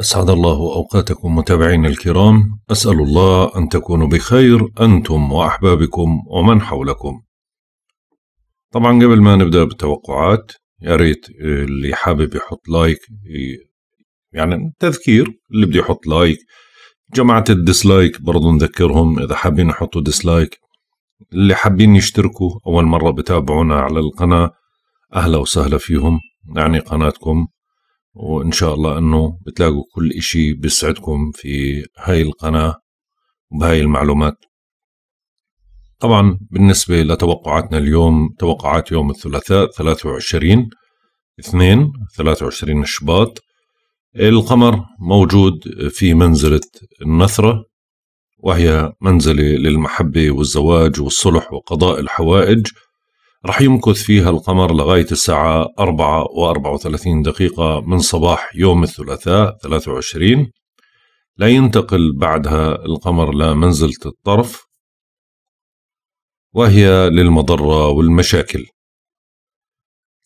أسعد الله أوقاتكم متابعينا الكرام، أسأل الله أن تكونوا بخير أنتم وأحبابكم ومن حولكم. طبعا قبل ما نبدأ بالتوقعات يا ريت اللي حابب يحط لايك يعني تذكير اللي بده يحط لايك جماعة الديسلايك برضو نذكرهم إذا حابين يحطوا ديسلايك اللي حابين يشتركوا أول مرة بتابعونا على القناة أهلا وسهلا فيهم يعني قناتكم وإن شاء الله أنه بتلاقوا كل إشي بيسعدكم في هاي القناة وبهاي المعلومات طبعا بالنسبة لتوقعاتنا اليوم توقعات يوم الثلاثاء 23 ثلاثة 23 شباط القمر موجود في منزلة النثرة وهي منزلة للمحبة والزواج والصلح وقضاء الحوائج رح يمكث فيها القمر لغاية الساعة 4 و34 دقيقة من صباح يوم الثلاثاء 23 لا ينتقل بعدها القمر لمنزلة الطرف وهي للمضرة والمشاكل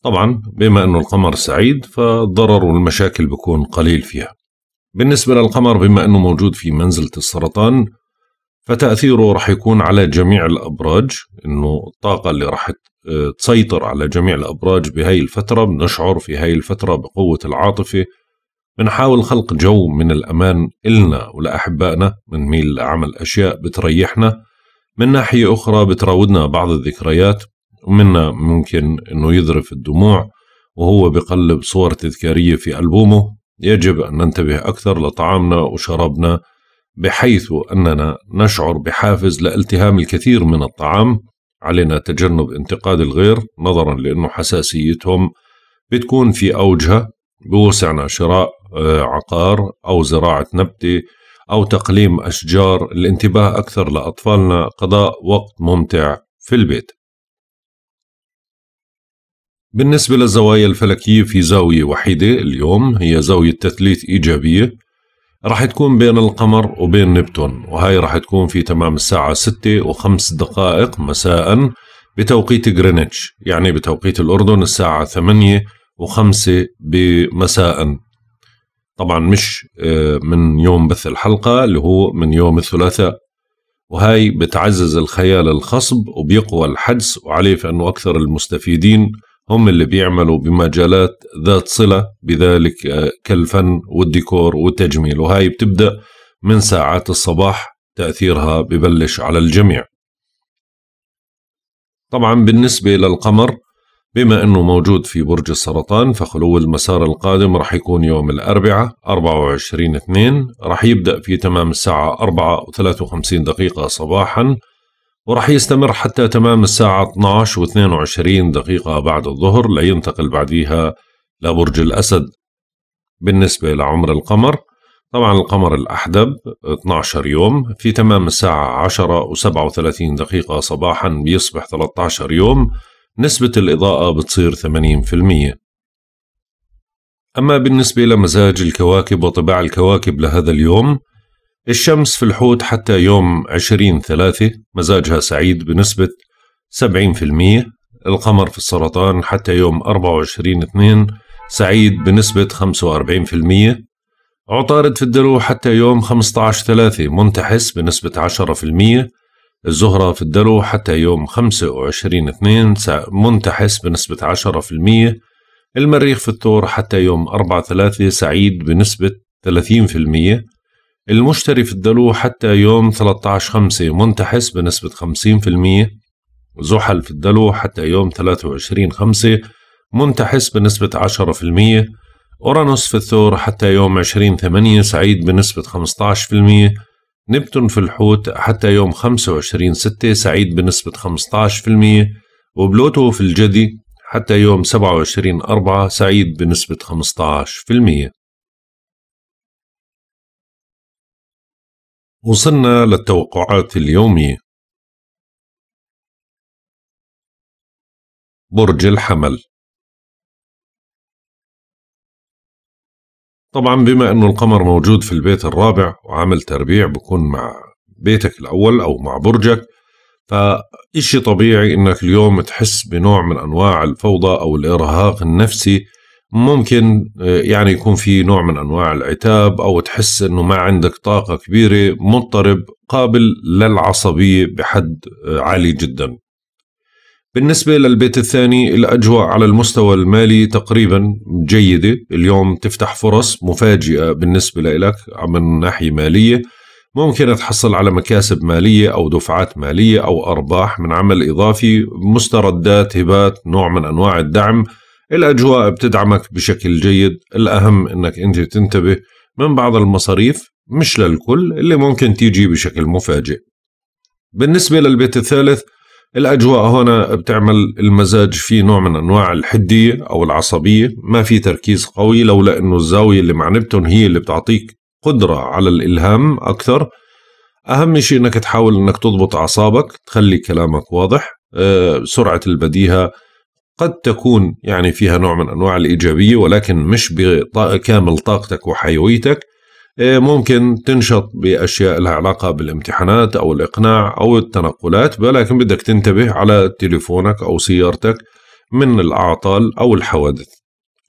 طبعا بما أنه القمر سعيد فالضرر والمشاكل بكون قليل فيها بالنسبة للقمر بما أنه موجود في منزلة السرطان فتأثيره راح يكون على جميع الأبراج إنه الطاقة اللي راح تسيطر على جميع الأبراج بهاي الفترة بنشعر في هاي الفترة بقوة العاطفة بنحاول خلق جو من الأمان إلنا ولأحبائنا بنميل لعمل أشياء بتريحنا من ناحية أخرى بتراودنا بعض الذكريات ومنا ممكن إنه يذرف الدموع وهو بقلب صور تذكارية في ألبومه يجب أن ننتبه أكثر لطعامنا وشرابنا بحيث أننا نشعر بحافز لالتهام الكثير من الطعام علينا تجنب انتقاد الغير نظرا لأنه حساسيتهم بتكون في أوجها بوسعنا شراء آه، عقار أو زراعة نبتة أو تقليم أشجار الانتباه أكثر لأطفالنا قضاء وقت ممتع في البيت بالنسبة للزوايا الفلكية في زاوية وحيدة اليوم هي زاوية تثليث إيجابية راح تكون بين القمر وبين نبتون وهي راح تكون في تمام الساعة 6 وخمس دقائق مساء بتوقيت غرينتش يعني بتوقيت الأردن الساعة 8 وخمسة بمساء طبعا مش آه، من يوم بث الحلقة اللي هو من يوم الثلاثاء وهاي بتعزز الخيال الخصب وبيقوى الحدس وعليه فإنه أكثر المستفيدين هم اللي بيعملوا بمجالات ذات صلة بذلك آه، كالفن والديكور والتجميل وهاي بتبدأ من ساعات الصباح تأثيرها ببلش على الجميع طبعا بالنسبة للقمر بما أنه موجود في برج السرطان فخلو المسار القادم رح يكون يوم الأربعاء 24 2 رح يبدأ في تمام الساعة 4 و53 دقيقة صباحا وراح يستمر حتى تمام الساعة 12 و22 دقيقة بعد الظهر لينتقل بعديها لبرج الأسد بالنسبة لعمر القمر طبعا القمر الأحدب 12 يوم في تمام الساعة 10 و37 دقيقة صباحا بيصبح 13 يوم نسبة الإضاءة بتصير 80% أما بالنسبة لمزاج الكواكب وطباع الكواكب لهذا اليوم الشمس في الحوت حتى يوم 20 ثلاثة مزاجها سعيد بنسبة 70% القمر في السرطان حتى يوم 24 2 سعيد بنسبة 45% عطارد في الدلو حتى يوم 15 3 منتحس بنسبة 10% الزهرة في الدلو حتى يوم 25 2 منتحس بنسبة 10% المريخ في الثور حتى يوم 4 3 سعيد بنسبة 30% المشتري في الدلو حتى يوم 13 5 منتحس بنسبة 50% زحل في الدلو حتى يوم 23 5 منتحس بنسبة 10% أورانوس في الثور حتى يوم 20 8 سعيد بنسبة 15% نبتون في الحوت حتى يوم 25 6 سعيد بنسبة 15% وبلوتو في الجدي حتى يوم 27 4 سعيد بنسبة 15% وصلنا للتوقعات اليومية برج الحمل طبعا بما انه القمر موجود في البيت الرابع وعامل تربيع بكون مع بيتك الاول او مع برجك فإشي طبيعي انك اليوم تحس بنوع من انواع الفوضى او الارهاق النفسي ممكن آه، يعني يكون في نوع من انواع العتاب او تحس انه ما عندك طاقه كبيره مضطرب قابل للعصبيه بحد آه، عالي جدا. بالنسبه للبيت الثاني الاجواء على المستوى المالي تقريبا جيده، اليوم تفتح فرص مفاجئه بالنسبه لك من ناحيه ماليه، ممكن تحصل على مكاسب ماليه او دفعات ماليه او ارباح من عمل اضافي، مستردات، هبات، نوع من انواع الدعم، الأجواء بتدعمك بشكل جيد الأهم أنك أنت تنتبه من بعض المصاريف مش للكل اللي ممكن تيجي بشكل مفاجئ بالنسبة للبيت الثالث الأجواء هنا بتعمل المزاج في نوع من أنواع الحدية أو العصبية ما في تركيز قوي لولا أنه الزاوية اللي مع نبتون هي اللي بتعطيك قدرة على الإلهام أكثر أهم شيء أنك تحاول أنك تضبط أعصابك تخلي كلامك واضح آه، سرعة البديهة قد تكون يعني فيها نوع من انواع الايجابيه ولكن مش بكامل طاقتك وحيويتك آه، ممكن تنشط باشياء لها علاقه بالامتحانات او الاقناع او التنقلات ولكن بدك تنتبه على تليفونك او سيارتك من الاعطال او الحوادث.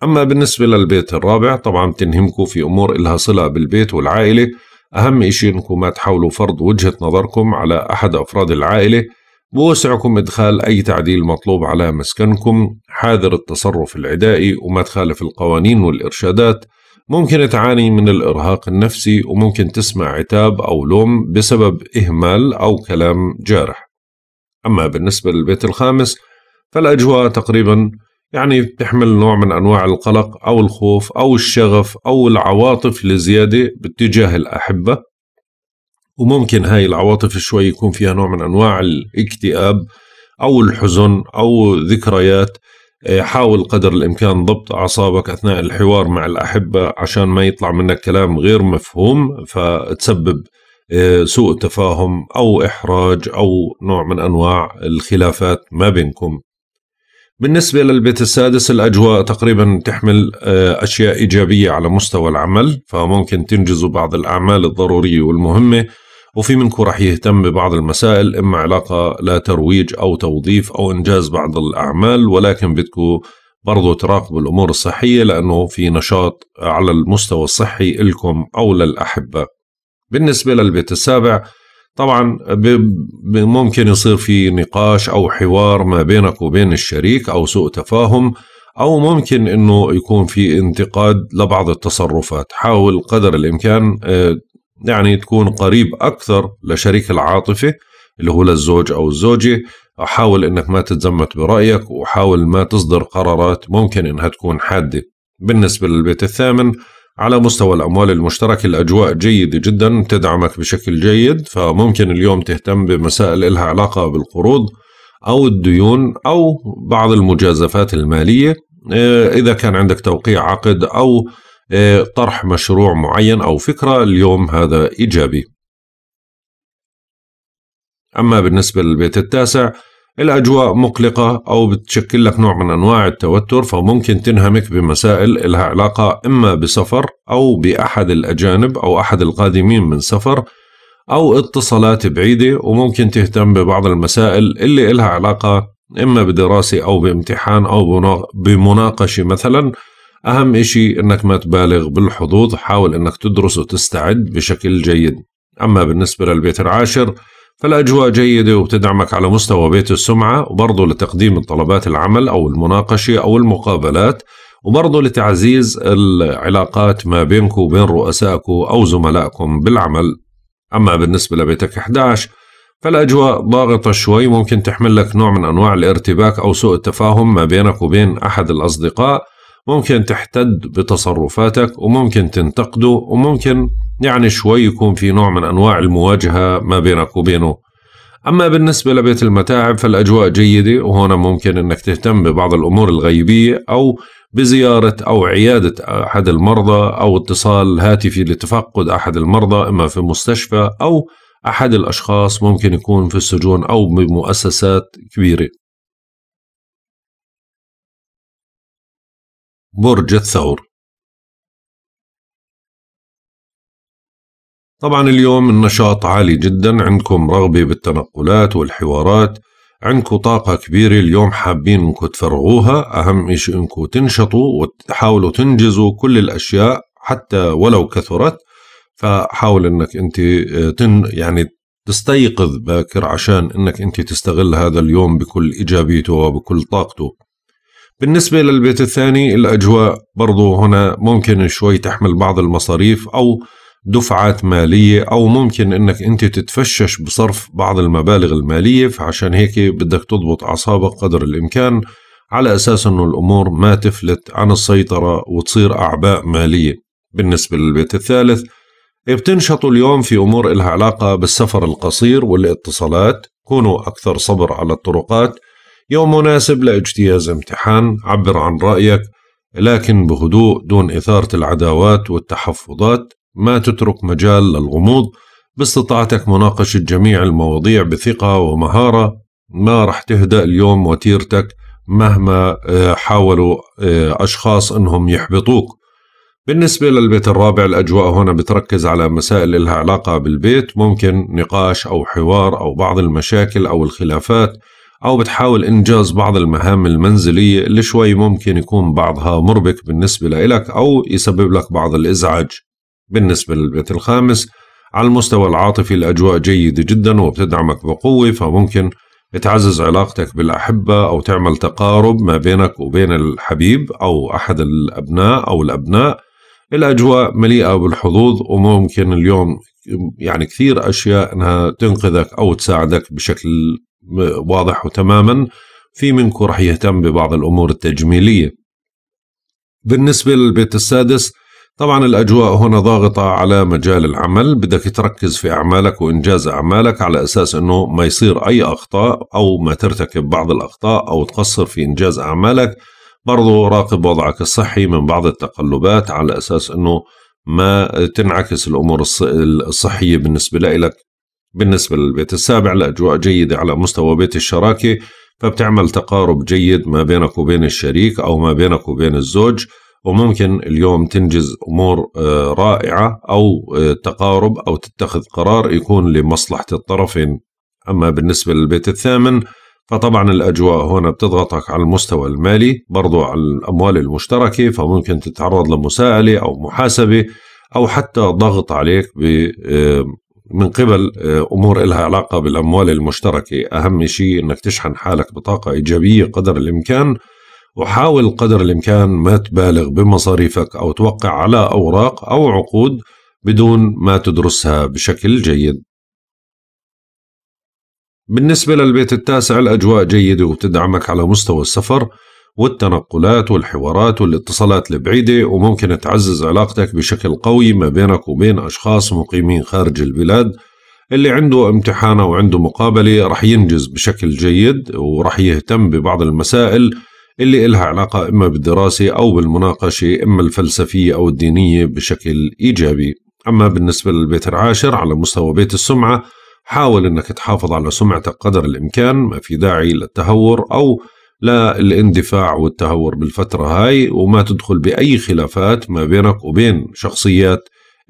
اما بالنسبه للبيت الرابع طبعا تنهمكوا في امور لها صله بالبيت والعائله، اهم شيء انكم ما تحاولوا فرض وجهه نظركم على احد افراد العائله بوسعكم إدخال أي تعديل مطلوب على مسكنكم حاذر التصرف العدائي وما تخالف القوانين والإرشادات ممكن تعاني من الإرهاق النفسي وممكن تسمع عتاب أو لوم بسبب إهمال أو كلام جارح أما بالنسبة للبيت الخامس فالأجواء تقريبا يعني بتحمل نوع من أنواع القلق أو الخوف أو الشغف أو العواطف لزيادة باتجاه الأحبة وممكن هاي العواطف شوي يكون فيها نوع من أنواع الاكتئاب أو الحزن أو ذكريات آه، حاول قدر الإمكان ضبط أعصابك أثناء الحوار مع الأحبة عشان ما يطلع منك كلام غير مفهوم فتسبب آه، سوء تفاهم أو إحراج أو نوع من أنواع الخلافات ما بينكم بالنسبة للبيت السادس الأجواء تقريبا تحمل آه، أشياء إيجابية على مستوى العمل فممكن تنجزوا بعض الأعمال الضرورية والمهمة وفي منكم رح يهتم ببعض المسائل إما علاقة لترويج أو توظيف أو إنجاز بعض الأعمال ولكن بدكم برضو تراقبوا الأمور الصحية لأنه في نشاط على المستوى الصحي إلكم أو للأحبة بالنسبة للبيت السابع طبعا ممكن يصير في نقاش أو حوار ما بينك وبين الشريك أو سوء تفاهم أو ممكن أنه يكون في انتقاد لبعض التصرفات حاول قدر الإمكان آه، يعني تكون قريب أكثر لشريك العاطفة اللي هو للزوج أو الزوجة حاول أنك ما تتزمت برأيك وحاول ما تصدر قرارات ممكن أنها تكون حادة بالنسبة للبيت الثامن على مستوى الأموال المشتركة الأجواء جيدة جدا تدعمك بشكل جيد فممكن اليوم تهتم بمسائل إلها علاقة بالقروض أو الديون أو بعض المجازفات المالية إيه، إذا كان عندك توقيع عقد أو طرح مشروع معين أو فكرة اليوم هذا إيجابي أما بالنسبة للبيت التاسع الأجواء مقلقة أو بتشكل لك نوع من أنواع التوتر فممكن تنهمك بمسائل لها علاقة إما بسفر أو بأحد الأجانب أو أحد القادمين من سفر أو اتصالات بعيدة وممكن تهتم ببعض المسائل اللي لها علاقة إما بدراسة أو بامتحان أو بمناقشة مثلاً أهم إشي إنك ما تبالغ بالحظوظ حاول إنك تدرس وتستعد بشكل جيد أما بالنسبة للبيت العاشر فالأجواء جيدة وبتدعمك على مستوى بيت السمعة وبرضه لتقديم طلبات العمل أو المناقشة أو المقابلات وبرضه لتعزيز العلاقات ما بينك وبين رؤسائك أو زملائكم بالعمل أما بالنسبة لبيتك 11 فالأجواء ضاغطة شوي ممكن تحمل لك نوع من أنواع الارتباك أو سوء التفاهم ما بينك وبين أحد الأصدقاء ممكن تحتد بتصرفاتك وممكن تنتقده وممكن يعني شوي يكون في نوع من أنواع المواجهة ما بينك وبينه أما بالنسبة لبيت المتاعب فالأجواء جيدة وهنا ممكن أنك تهتم ببعض الأمور الغيبية أو بزيارة أو عيادة أحد المرضى أو اتصال هاتفي لتفقد أحد المرضى إما في مستشفى أو أحد الأشخاص ممكن يكون في السجون أو بمؤسسات كبيرة برج الثور طبعا اليوم النشاط عالي جدا عندكم رغبة بالتنقلات والحوارات عندكم طاقة كبيرة اليوم حابين انكم تفرغوها أهم إشي انكم تنشطوا وتحاولوا تنجزوا كل الأشياء حتى ولو كثرت فحاول انك انت آه، تن يعني تستيقظ باكر عشان انك انت تستغل هذا اليوم بكل ايجابيته وبكل طاقته بالنسبة للبيت الثاني الأجواء برضو هنا ممكن شوي تحمل بعض المصاريف أو دفعات مالية أو ممكن أنك أنت تتفشش بصرف بعض المبالغ المالية فعشان هيك بدك تضبط أعصابك قدر الإمكان على أساس أنه الأمور ما تفلت عن السيطرة وتصير أعباء مالية بالنسبة للبيت الثالث إيه بتنشطوا اليوم في أمور إلها علاقة بالسفر القصير والاتصالات كونوا أكثر صبر على الطرقات يوم مناسب لاجتياز امتحان عبر عن رأيك لكن بهدوء دون إثارة العداوات والتحفظات ما تترك مجال للغموض باستطاعتك مناقشة جميع المواضيع بثقة ومهارة ما رح تهدأ اليوم وتيرتك مهما آه، حاولوا آه، أشخاص أنهم يحبطوك بالنسبة للبيت الرابع الأجواء هنا بتركز على مسائل لها علاقة بالبيت ممكن نقاش أو حوار أو بعض المشاكل أو الخلافات أو بتحاول إنجاز بعض المهام المنزلية اللي شوي ممكن يكون بعضها مربك بالنسبة لإلك أو يسبب لك بعض الإزعاج بالنسبة للبيت الخامس على المستوى العاطفي الأجواء جيدة جدا وبتدعمك بقوة فممكن تعزز علاقتك بالأحبة أو تعمل تقارب ما بينك وبين الحبيب أو أحد الأبناء أو الأبناء الأجواء مليئة بالحظوظ وممكن اليوم يعني كثير أشياء أنها تنقذك أو تساعدك بشكل واضح تماما في منكم رح يهتم ببعض الأمور التجميلية بالنسبة للبيت السادس طبعا الأجواء هنا ضاغطة على مجال العمل بدك تركز في أعمالك وإنجاز أعمالك على أساس أنه ما يصير أي أخطاء أو ما ترتكب بعض الأخطاء أو تقصر في إنجاز أعمالك برضو راقب وضعك الصحي من بعض التقلبات على أساس أنه ما تنعكس الأمور الصحية بالنسبة لك بالنسبة للبيت السابع الأجواء جيدة على مستوى بيت الشراكة فبتعمل تقارب جيد ما بينك وبين الشريك أو ما بينك وبين الزوج وممكن اليوم تنجز أمور آه، رائعة أو آه، تقارب أو تتخذ قرار يكون لمصلحة الطرفين أما بالنسبة للبيت الثامن فطبعا الأجواء هنا بتضغطك على المستوى المالي برضو على الأموال المشتركة فممكن تتعرض لمساءلة أو محاسبة أو حتى ضغط عليك من قبل آه، امور لها علاقه بالاموال المشتركه اهم شيء انك تشحن حالك بطاقه ايجابيه قدر الامكان وحاول قدر الامكان ما تبالغ بمصاريفك او توقع على اوراق او عقود بدون ما تدرسها بشكل جيد بالنسبة للبيت التاسع الأجواء جيدة وتدعمك على مستوى السفر والتنقلات والحوارات والاتصالات البعيدة وممكن تعزز علاقتك بشكل قوي ما بينك وبين أشخاص مقيمين خارج البلاد اللي عنده امتحان أو عنده مقابلة رح ينجز بشكل جيد ورح يهتم ببعض المسائل اللي إلها علاقة إما بالدراسة أو بالمناقشة إما الفلسفية أو الدينية بشكل إيجابي أما بالنسبة للبيت العاشر على مستوى بيت السمعة حاول أنك تحافظ على سمعتك قدر الإمكان ما في داعي للتهور أو للاندفاع والتهور بالفترة هاي وما تدخل بأي خلافات ما بينك وبين شخصيات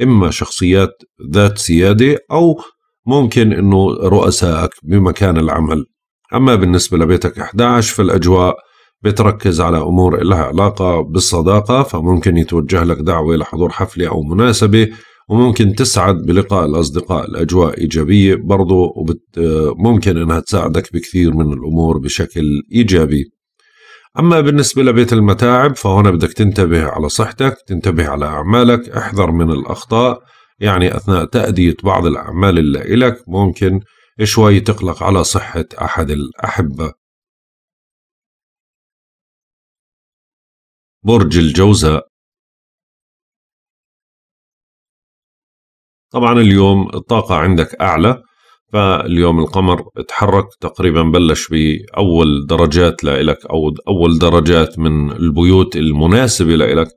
إما شخصيات ذات سيادة أو ممكن أنه رؤسائك بمكان العمل أما بالنسبة لبيتك 11 فالأجواء بتركز على أمور لها علاقة بالصداقة فممكن يتوجه لك دعوة لحضور حفلة أو مناسبة وممكن تسعد بلقاء الأصدقاء الأجواء إيجابية برضو ممكن أنها تساعدك بكثير من الأمور بشكل إيجابي أما بالنسبة لبيت المتاعب فهنا بدك تنتبه على صحتك تنتبه على أعمالك احذر من الأخطاء يعني أثناء تأدية بعض الأعمال اللي إلك ممكن شوي تقلق على صحة أحد الأحبة برج الجوزاء طبعا اليوم الطاقة عندك أعلى فاليوم القمر تحرك تقريبا بلش بأول درجات لإلك أو أول درجات من البيوت المناسبة لإلك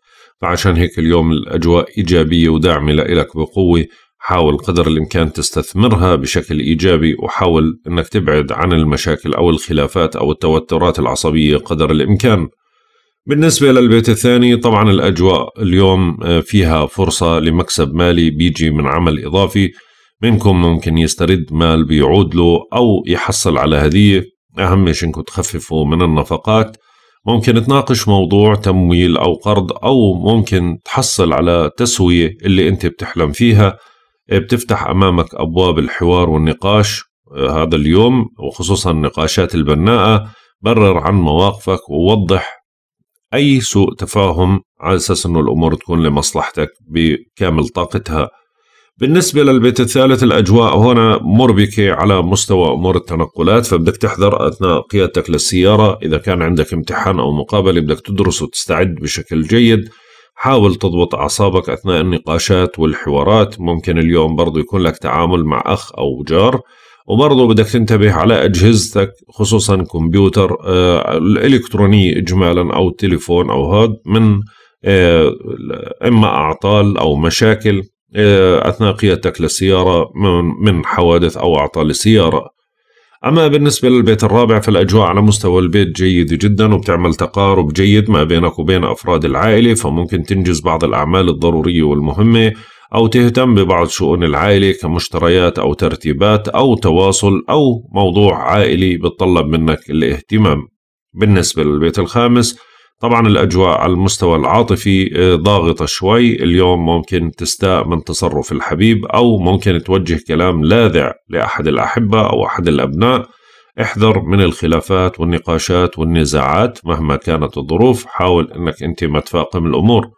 فعشان هيك اليوم الأجواء إيجابية وداعمة لإلك بقوة حاول قدر الإمكان تستثمرها بشكل إيجابي وحاول أنك تبعد عن المشاكل أو الخلافات أو التوترات العصبية قدر الإمكان بالنسبة للبيت الثاني طبعا الأجواء اليوم آه، فيها فرصة لمكسب مالي بيجي من عمل إضافي منكم ممكن يسترد مال بيعود له أو يحصل على هدية أهم شيء إنكم تخففوا من النفقات ممكن تناقش موضوع تمويل أو قرض أو ممكن تحصل على تسوية اللي أنت بتحلم فيها آه، بتفتح أمامك أبواب الحوار والنقاش آه، هذا اليوم وخصوصا النقاشات البناءة برر عن مواقفك ووضح اي سوء تفاهم على اساس انه الامور تكون لمصلحتك بكامل طاقتها بالنسبه للبيت الثالث الاجواء هنا مربكه على مستوى امور التنقلات فبدك تحذر اثناء قيادتك للسياره اذا كان عندك امتحان او مقابله بدك تدرس وتستعد بشكل جيد حاول تضبط اعصابك اثناء النقاشات والحوارات ممكن اليوم برضو يكون لك تعامل مع اخ او جار وبرضه بدك تنتبه على أجهزتك خصوصا كمبيوتر آه، الإلكترونية إجمالا أو التليفون أو هاد من آه، إما أعطال أو مشاكل آه، أثناء قيادتك للسيارة من حوادث أو أعطال السيارة أما بالنسبة للبيت الرابع فالأجواء على مستوى البيت جيدة جدا وبتعمل تقارب جيد ما بينك وبين أفراد العائلة فممكن تنجز بعض الأعمال الضرورية والمهمة أو تهتم ببعض شؤون العائلة كمشتريات أو ترتيبات أو تواصل أو موضوع عائلي بتطلب منك الاهتمام بالنسبة للبيت الخامس طبعا الأجواء على المستوى العاطفي آه، ضاغطة شوي اليوم ممكن تستاء من تصرف الحبيب أو ممكن توجه كلام لاذع لأحد الأحبة أو أحد الأبناء احذر من الخلافات والنقاشات والنزاعات مهما كانت الظروف حاول أنك أنت ما تفاقم الأمور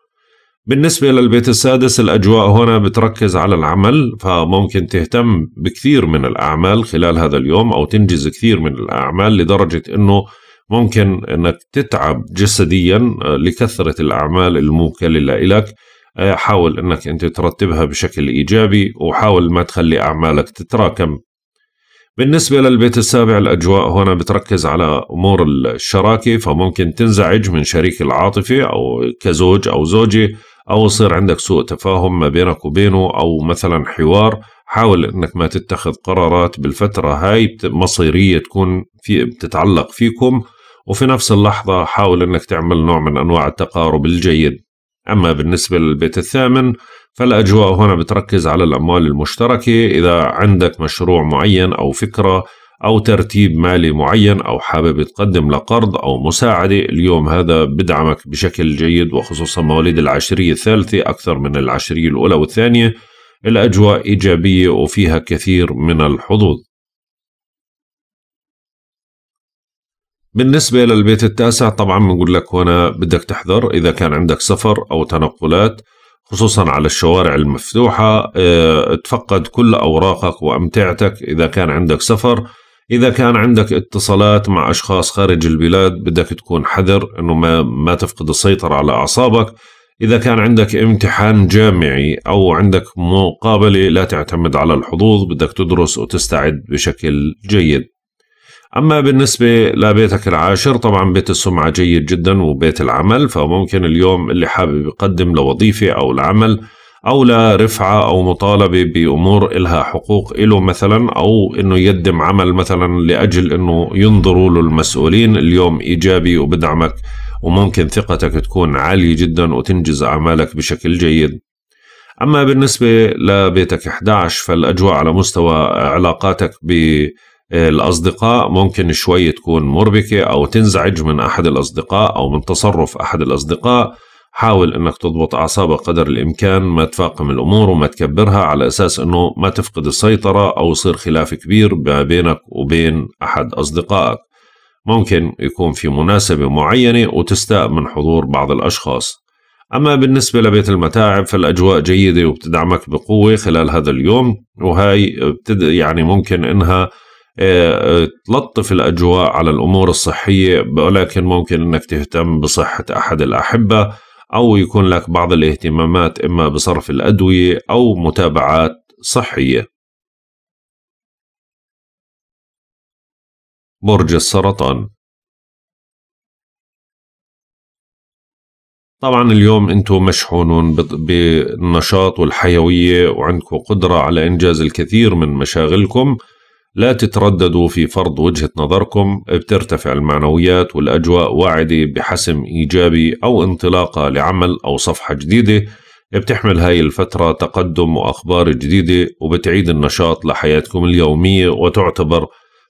بالنسبة للبيت السادس الأجواء هنا بتركز على العمل فممكن تهتم بكثير من الأعمال خلال هذا اليوم أو تنجز كثير من الأعمال لدرجة أنه ممكن أنك تتعب جسديا آه، لكثرة الأعمال الموكلة لك آه، حاول أنك أنت ترتبها بشكل إيجابي وحاول ما تخلي أعمالك تتراكم بالنسبة للبيت السابع الأجواء هنا بتركز على أمور الشراكة فممكن تنزعج من شريك العاطفة أو كزوج أو زوجة أو يصير عندك سوء تفاهم ما بينك وبينه أو مثلا حوار حاول أنك ما تتخذ قرارات بالفترة هاي مصيرية تكون في بتتعلق فيكم وفي نفس اللحظة حاول أنك تعمل نوع من أنواع التقارب الجيد أما بالنسبة للبيت الثامن فالأجواء هنا بتركز على الأموال المشتركة إذا عندك مشروع معين أو فكرة أو ترتيب مالي معين أو حابب تقدم لقرض أو مساعدة اليوم هذا بدعمك بشكل جيد وخصوصا مواليد العشرية الثالثة أكثر من العشرية الأولى والثانية الأجواء إيجابية وفيها كثير من الحظوظ بالنسبة للبيت التاسع طبعا بنقول لك هنا بدك تحذر إذا كان عندك سفر أو تنقلات خصوصا على الشوارع المفتوحة اه تفقد كل أوراقك وأمتعتك إذا كان عندك سفر إذا كان عندك اتصالات مع أشخاص خارج البلاد بدك تكون حذر أنه ما, ما تفقد السيطرة على أعصابك إذا كان عندك امتحان جامعي أو عندك مقابلة لا تعتمد على الحظوظ بدك تدرس وتستعد بشكل جيد أما بالنسبة لبيتك العاشر طبعا بيت السمعة جيد جدا وبيت العمل فممكن اليوم اللي حابب يقدم لوظيفة أو العمل أو لرفعة أو مطالبة بأمور إلها حقوق إله مثلا أو إنه يقدم عمل مثلا لأجل إنه ينظروا له المسؤولين اليوم إيجابي وبدعمك وممكن ثقتك تكون عالية جدا وتنجز أعمالك بشكل جيد أما بالنسبة لبيتك 11 فالأجواء على مستوى علاقاتك بالأصدقاء ممكن شوي تكون مربكة أو تنزعج من أحد الأصدقاء أو من تصرف أحد الأصدقاء حاول انك تضبط اعصابك قدر الامكان ما تفاقم الامور وما تكبرها على اساس انه ما تفقد السيطره او يصير خلاف كبير ما بينك وبين احد اصدقائك ممكن يكون في مناسبه معينه وتستاء من حضور بعض الاشخاص اما بالنسبه لبيت المتاعب فالاجواء جيده وبتدعمك بقوه خلال هذا اليوم وهي بتد يعني ممكن انها آه، تلطف الاجواء على الامور الصحيه ولكن ممكن انك تهتم بصحه احد الاحبه أو يكون لك بعض الاهتمامات إما بصرف الأدوية أو متابعات صحية برج السرطان طبعا اليوم انتم مشحونون بالنشاط والحيوية وعندكم قدرة على إنجاز الكثير من مشاغلكم لا تترددوا في فرض وجهة نظركم بترتفع المعنويات والأجواء واعدة بحسم إيجابي أو انطلاقة لعمل أو صفحة جديدة بتحمل هاي الفترة تقدم وأخبار جديدة وبتعيد النشاط لحياتكم اليومية وتعتبر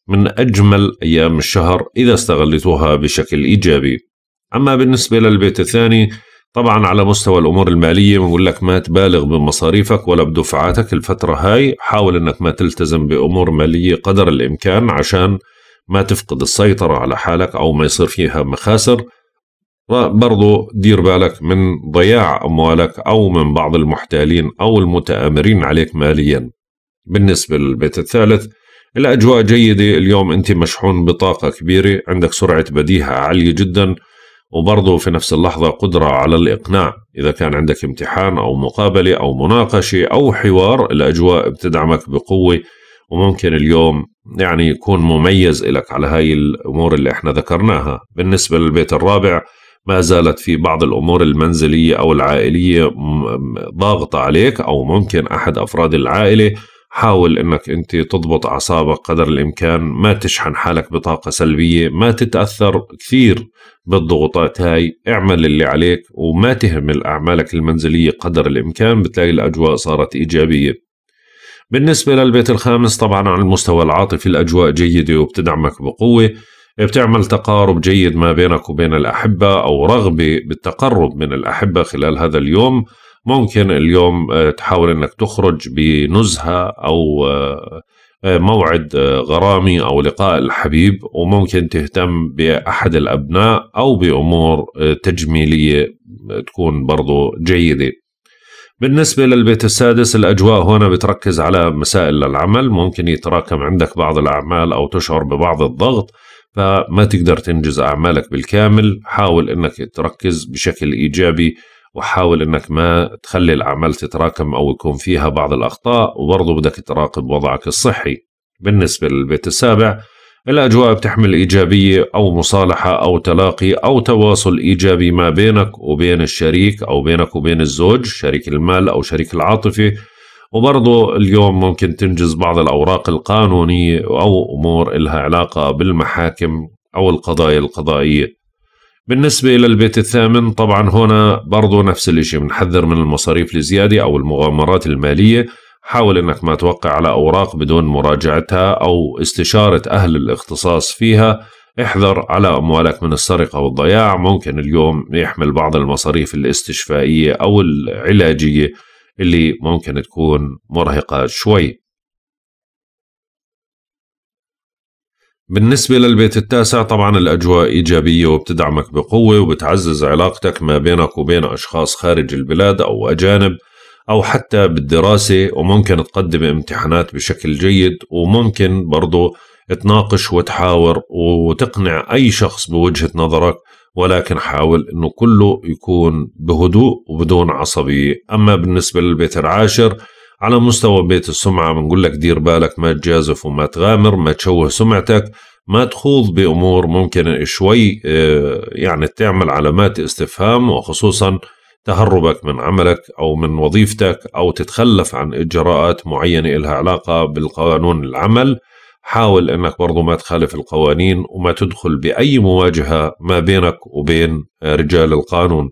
من أجمل أيام الشهر إذا استغلتوها بشكل إيجابي أما بالنسبة للبيت الثاني طبعا على مستوى الامور الماليه بقول لك ما تبالغ بمصاريفك ولا بدفعاتك الفتره هاي حاول انك ما تلتزم بامور ماليه قدر الامكان عشان ما تفقد السيطره على حالك او ما يصير فيها مخاسر برضو دير بالك من ضياع اموالك او من بعض المحتالين او المتآمرين عليك ماليا بالنسبه للبيت الثالث الاجواء جيده اليوم انت مشحون بطاقه كبيره عندك سرعه بديهه عاليه جدا وبرضه في نفس اللحظة قدرة على الإقناع إذا كان عندك امتحان أو مقابلة أو مناقشة أو حوار الأجواء بتدعمك بقوة وممكن اليوم يعني يكون مميز لك على هاي الأمور اللي احنا ذكرناها بالنسبة للبيت الرابع ما زالت في بعض الأمور المنزلية أو العائلية ضاغطة عليك أو ممكن أحد أفراد العائلة حاول انك انت تضبط اعصابك قدر الامكان ما تشحن حالك بطاقه سلبيه ما تتاثر كثير بالضغوطات هاي اعمل اللي عليك وما تهمل اعمالك المنزليه قدر الامكان بتلاقي الاجواء صارت ايجابيه بالنسبة للبيت الخامس طبعا على المستوى العاطفي الأجواء جيدة وبتدعمك بقوة بتعمل تقارب جيد ما بينك وبين الأحبة أو رغبة بالتقرب من الأحبة خلال هذا اليوم ممكن اليوم آه، تحاول انك تخرج بنزهه او آه، آه، موعد غرامي او لقاء الحبيب وممكن تهتم باحد الابناء او بامور تجميليه تكون برضو جيده. بالنسبة للبيت السادس الأجواء هنا بتركز على مسائل العمل ممكن يتراكم عندك بعض الأعمال أو تشعر ببعض الضغط فما تقدر تنجز أعمالك بالكامل حاول أنك تركز بشكل إيجابي وحاول انك ما تخلي الاعمال تتراكم او يكون فيها بعض الاخطاء وبرضه بدك تراقب وضعك الصحي بالنسبه للبيت السابع الاجواء بتحمل ايجابيه او مصالحه او تلاقي او تواصل ايجابي ما بينك وبين الشريك او بينك وبين الزوج شريك المال او شريك العاطفه وبرضه اليوم ممكن تنجز بعض الأوراق القانونية أو أمور إلها علاقة بالمحاكم أو القضايا القضائية بالنسبة للبيت الثامن طبعا هنا برضو نفس الاشي بنحذر من المصاريف الزيادة او المغامرات المالية حاول انك ما توقع على اوراق بدون مراجعتها او استشارة اهل الاختصاص فيها احذر على اموالك من السرقة والضياع ممكن اليوم يحمل بعض المصاريف الاستشفائية او العلاجية اللي ممكن تكون مرهقة شوي بالنسبة للبيت التاسع طبعا الأجواء إيجابية وبتدعمك بقوة وبتعزز علاقتك ما بينك وبين أشخاص خارج البلاد أو أجانب أو حتى بالدراسة وممكن تقدم امتحانات بشكل جيد وممكن برضو تناقش وتحاور وتقنع أي شخص بوجهة نظرك ولكن حاول أنه كله يكون بهدوء وبدون عصبية أما بالنسبة للبيت العاشر على مستوى بيت السمعة بنقول لك دير بالك ما تجازف وما تغامر ما تشوه سمعتك ما تخوض بأمور ممكن شوي آه، يعني تعمل علامات استفهام وخصوصا تهربك من عملك أو من وظيفتك أو تتخلف عن إجراءات معينة إلها علاقة بالقانون العمل حاول أنك برضو ما تخالف القوانين وما تدخل بأي مواجهة ما بينك وبين آه، رجال القانون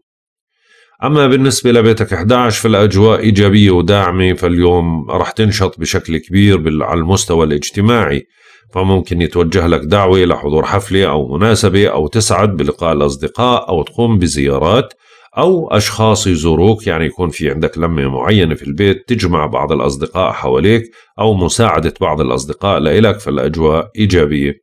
أما بالنسبة لبيتك 11 فالأجواء إيجابية وداعمة فاليوم رح تنشط بشكل كبير على المستوى الاجتماعي فممكن يتوجه لك دعوة لحضور حفلة أو مناسبة أو تسعد بلقاء الأصدقاء أو تقوم بزيارات أو أشخاص يزوروك يعني يكون في عندك لمة معينة في البيت تجمع بعض الأصدقاء حواليك أو مساعدة بعض الأصدقاء لإلك فالأجواء إيجابية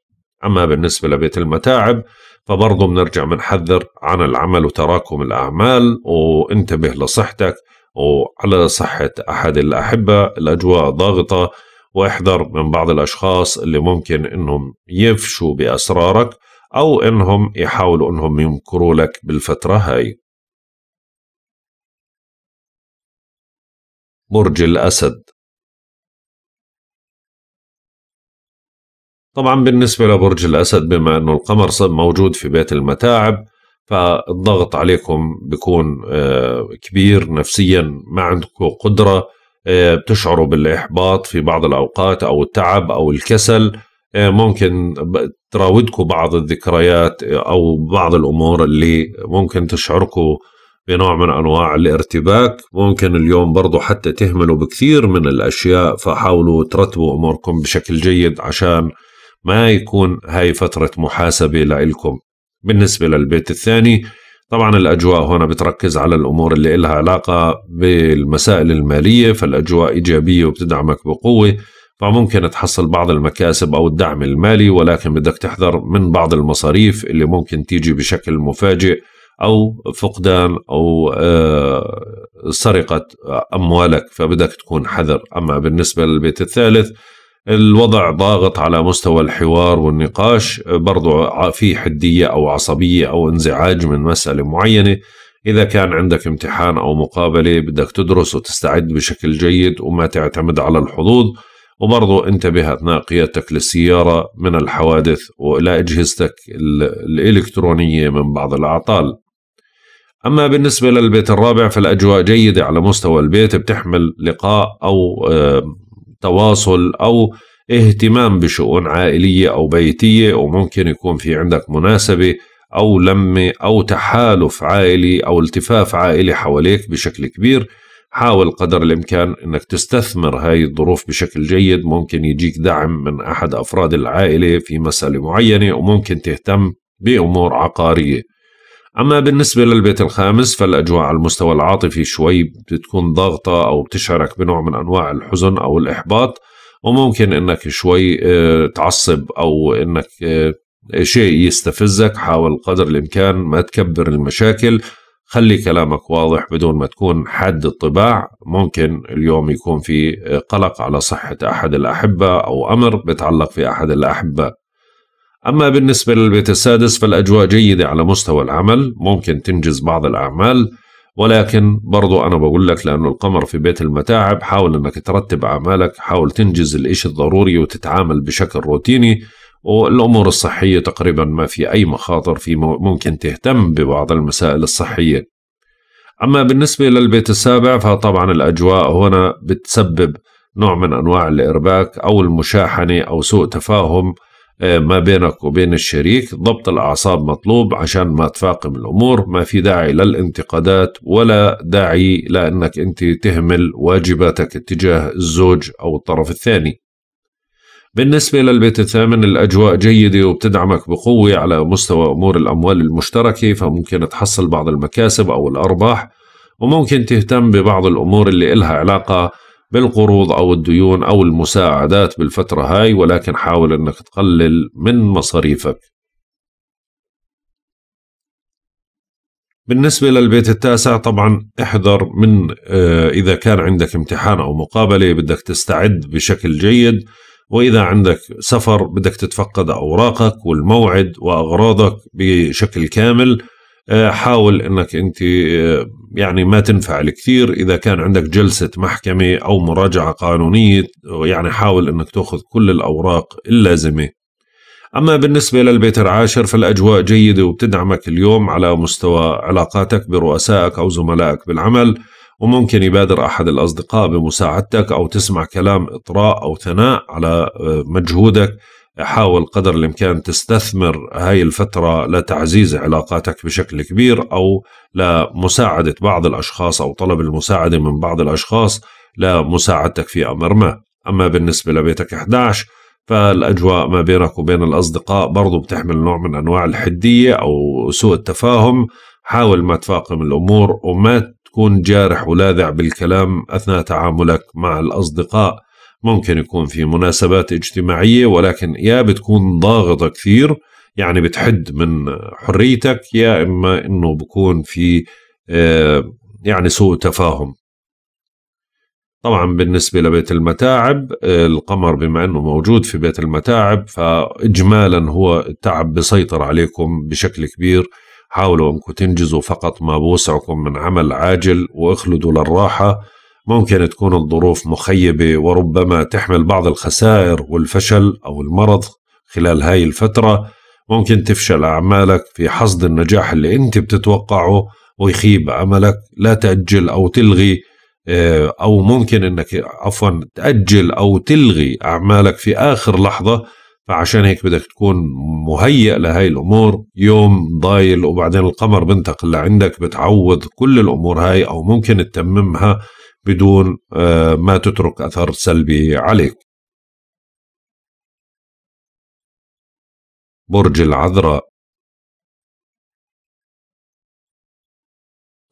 أما بالنسبة لبيت المتاعب فبرضه بنرجع بنحذر عن العمل وتراكم الأعمال وانتبه لصحتك وعلى صحة أحد الأحبة الأجواء ضاغطة واحذر من بعض الأشخاص اللي ممكن أنهم يفشوا بأسرارك أو أنهم يحاولوا أنهم يمكروا لك بالفترة هاي برج الأسد طبعا بالنسبة لبرج الأسد بما أنه القمر موجود في بيت المتاعب فالضغط عليكم بيكون آه، كبير نفسيا ما عندكم قدرة آه، بتشعروا بالإحباط في بعض الأوقات أو التعب أو الكسل آه، ممكن تراودكم بعض الذكريات أو بعض الأمور اللي ممكن تشعركم بنوع من أنواع الارتباك ممكن اليوم برضو حتى تهملوا بكثير من الأشياء فحاولوا ترتبوا أموركم بشكل جيد عشان ما يكون هاي فترة محاسبة لإلكم بالنسبة للبيت الثاني طبعا الأجواء هنا بتركز على الأمور اللي إلها علاقة بالمسائل المالية فالأجواء إيجابية وبتدعمك بقوة فممكن تحصل بعض المكاسب أو الدعم المالي ولكن بدك تحذر من بعض المصاريف اللي ممكن تيجي بشكل مفاجئ أو فقدان أو آه، سرقة أموالك فبدك تكون حذر أما بالنسبة للبيت الثالث الوضع ضاغط على مستوى الحوار والنقاش برضو في حدية أو عصبية أو انزعاج من مسألة معينة إذا كان عندك امتحان أو مقابلة بدك تدرس وتستعد بشكل جيد وما تعتمد على الحظوظ وبرضو انتبه أثناء قيادتك للسيارة من الحوادث وإلى أجهزتك الإلكترونية من بعض الأعطال أما بالنسبة للبيت الرابع فالأجواء جيدة على مستوى البيت بتحمل لقاء أو تواصل أو اهتمام بشؤون عائلية أو بيتية وممكن يكون في عندك مناسبة أو لمة أو تحالف عائلي أو التفاف عائلي حواليك بشكل كبير حاول قدر الإمكان أنك تستثمر هاي الظروف بشكل جيد ممكن يجيك دعم من أحد أفراد العائلة في مسألة معينة وممكن تهتم بأمور عقارية أما بالنسبة للبيت الخامس فالأجواء على المستوى العاطفي شوي بتكون ضاغطة أو بتشعرك بنوع من أنواع الحزن أو الإحباط وممكن أنك شوي آه، تعصب أو أنك آه، شيء يستفزك حاول قدر الإمكان ما تكبر المشاكل خلي كلامك واضح بدون ما تكون حاد الطباع ممكن اليوم يكون في قلق على صحة أحد الأحبة أو أمر بتعلق في أحد الأحبة أما بالنسبة للبيت السادس فالأجواء جيدة على مستوى العمل ممكن تنجز بعض الأعمال ولكن برضو أنا بقول لك لأنه القمر في بيت المتاعب حاول أنك ترتب أعمالك حاول تنجز الإشي الضروري وتتعامل بشكل روتيني والأمور الصحية تقريبا ما في أي مخاطر في ممكن تهتم ببعض المسائل الصحية أما بالنسبة للبيت السابع فطبعا الأجواء هنا بتسبب نوع من أنواع الإرباك أو المشاحنة أو سوء تفاهم آه، ما بينك وبين الشريك ضبط الأعصاب مطلوب عشان ما تفاقم الأمور ما في داعي للانتقادات ولا داعي لأنك أنت تهمل واجباتك اتجاه الزوج أو الطرف الثاني بالنسبة للبيت الثامن الأجواء جيدة وبتدعمك بقوة على مستوى أمور الأموال المشتركة فممكن تحصل بعض المكاسب أو الأرباح وممكن تهتم ببعض الأمور اللي إلها علاقة بالقروض أو الديون أو المساعدات بالفترة هاي ولكن حاول أنك تقلل من مصاريفك بالنسبة للبيت التاسع طبعا احذر من آه، إذا كان عندك امتحان أو مقابلة بدك تستعد بشكل جيد وإذا عندك سفر بدك تتفقد أوراقك والموعد وأغراضك بشكل كامل آه، حاول انك انت آه، يعني ما تنفعل كثير اذا كان عندك جلسه محكمه او مراجعه قانونيه يعني حاول انك تاخذ كل الاوراق اللازمه اما بالنسبه للبيت العاشر فالاجواء جيده وبتدعمك اليوم على مستوى علاقاتك برؤسائك او زملائك بالعمل وممكن يبادر احد الاصدقاء بمساعدتك او تسمع كلام اطراء او ثناء على آه، مجهودك حاول قدر الامكان تستثمر هاي الفتره لتعزيز علاقاتك بشكل كبير او لمساعده بعض الاشخاص او طلب المساعده من بعض الاشخاص لمساعدتك في امر ما اما بالنسبه لبيتك 11 فالاجواء ما بينك وبين الاصدقاء برضو بتحمل نوع من انواع الحديه او سوء التفاهم حاول ما تفاقم الامور وما تكون جارح ولاذع بالكلام اثناء تعاملك مع الاصدقاء ممكن يكون في مناسبات اجتماعية ولكن يا بتكون ضاغطة كثير يعني بتحد من حريتك يا إما إنه بكون في آه، يعني سوء تفاهم طبعا بالنسبة لبيت المتاعب آه، القمر بما أنه موجود في بيت المتاعب فإجمالا هو التعب بسيطر عليكم بشكل كبير حاولوا أنكم تنجزوا فقط ما بوسعكم من عمل عاجل واخلدوا للراحة ممكن تكون الظروف مخيبة وربما تحمل بعض الخسائر والفشل أو المرض خلال هاي الفترة ممكن تفشل أعمالك في حصد النجاح اللي أنت بتتوقعه ويخيب عملك لا تأجل أو تلغي آه، أو ممكن أنك عفوا تأجل أو تلغي أعمالك في آخر لحظة فعشان هيك بدك تكون مهيئ لهي الأمور يوم ضايل وبعدين القمر بنتقل لعندك بتعوض كل الأمور هاي أو ممكن تتممها بدون آه، ما تترك اثر سلبي عليك برج العذراء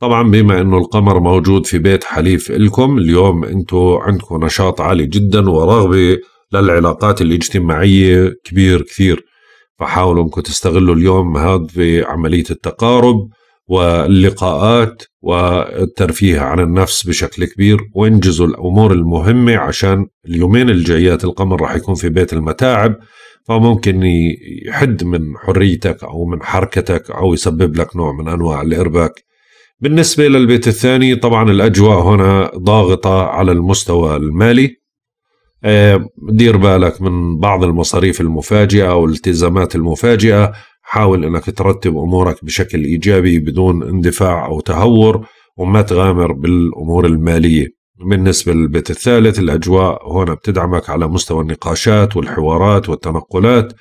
طبعا بما انه القمر موجود في بيت حليف الكم اليوم انتم عندكم نشاط عالي جدا ورغبه للعلاقات الاجتماعيه كبير كثير فحاولوا انكم تستغلوا اليوم هذا في عمليه التقارب واللقاءات والترفيه عن النفس بشكل كبير وانجزوا الامور المهمه عشان اليومين الجايات القمر راح يكون في بيت المتاعب فممكن يحد من حريتك او من حركتك او يسبب لك نوع من انواع الارباك بالنسبه للبيت الثاني طبعا الاجواء هنا ضاغطه على المستوى المالي آه، دير بالك من بعض المصاريف المفاجئه او الالتزامات المفاجئه حاول انك ترتب امورك بشكل ايجابي بدون اندفاع او تهور وما تغامر بالامور الماليه بالنسبة للبيت الثالث الأجواء هنا بتدعمك على مستوى النقاشات والحوارات والتنقلات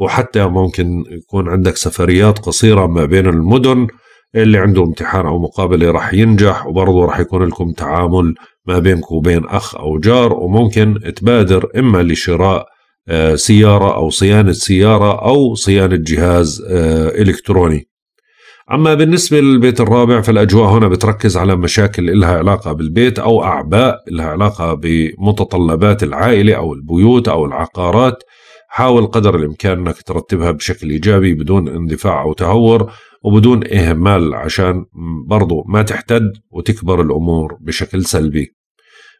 وحتى ممكن يكون عندك سفريات قصيرة ما بين المدن اللي عنده امتحان أو مقابلة راح ينجح وبرضه راح يكون لكم تعامل ما بينك وبين أخ أو جار وممكن تبادر إما لشراء آه، سيارة أو صيانة سيارة أو صيانة جهاز آه، إلكتروني أما بالنسبة للبيت الرابع فالأجواء هنا بتركز على مشاكل إلها علاقة بالبيت أو أعباء إلها علاقة بمتطلبات العائلة أو البيوت أو العقارات حاول قدر الإمكان أنك ترتبها بشكل إيجابي بدون اندفاع أو تهور وبدون إهمال عشان برضو ما تحتد وتكبر الأمور بشكل سلبي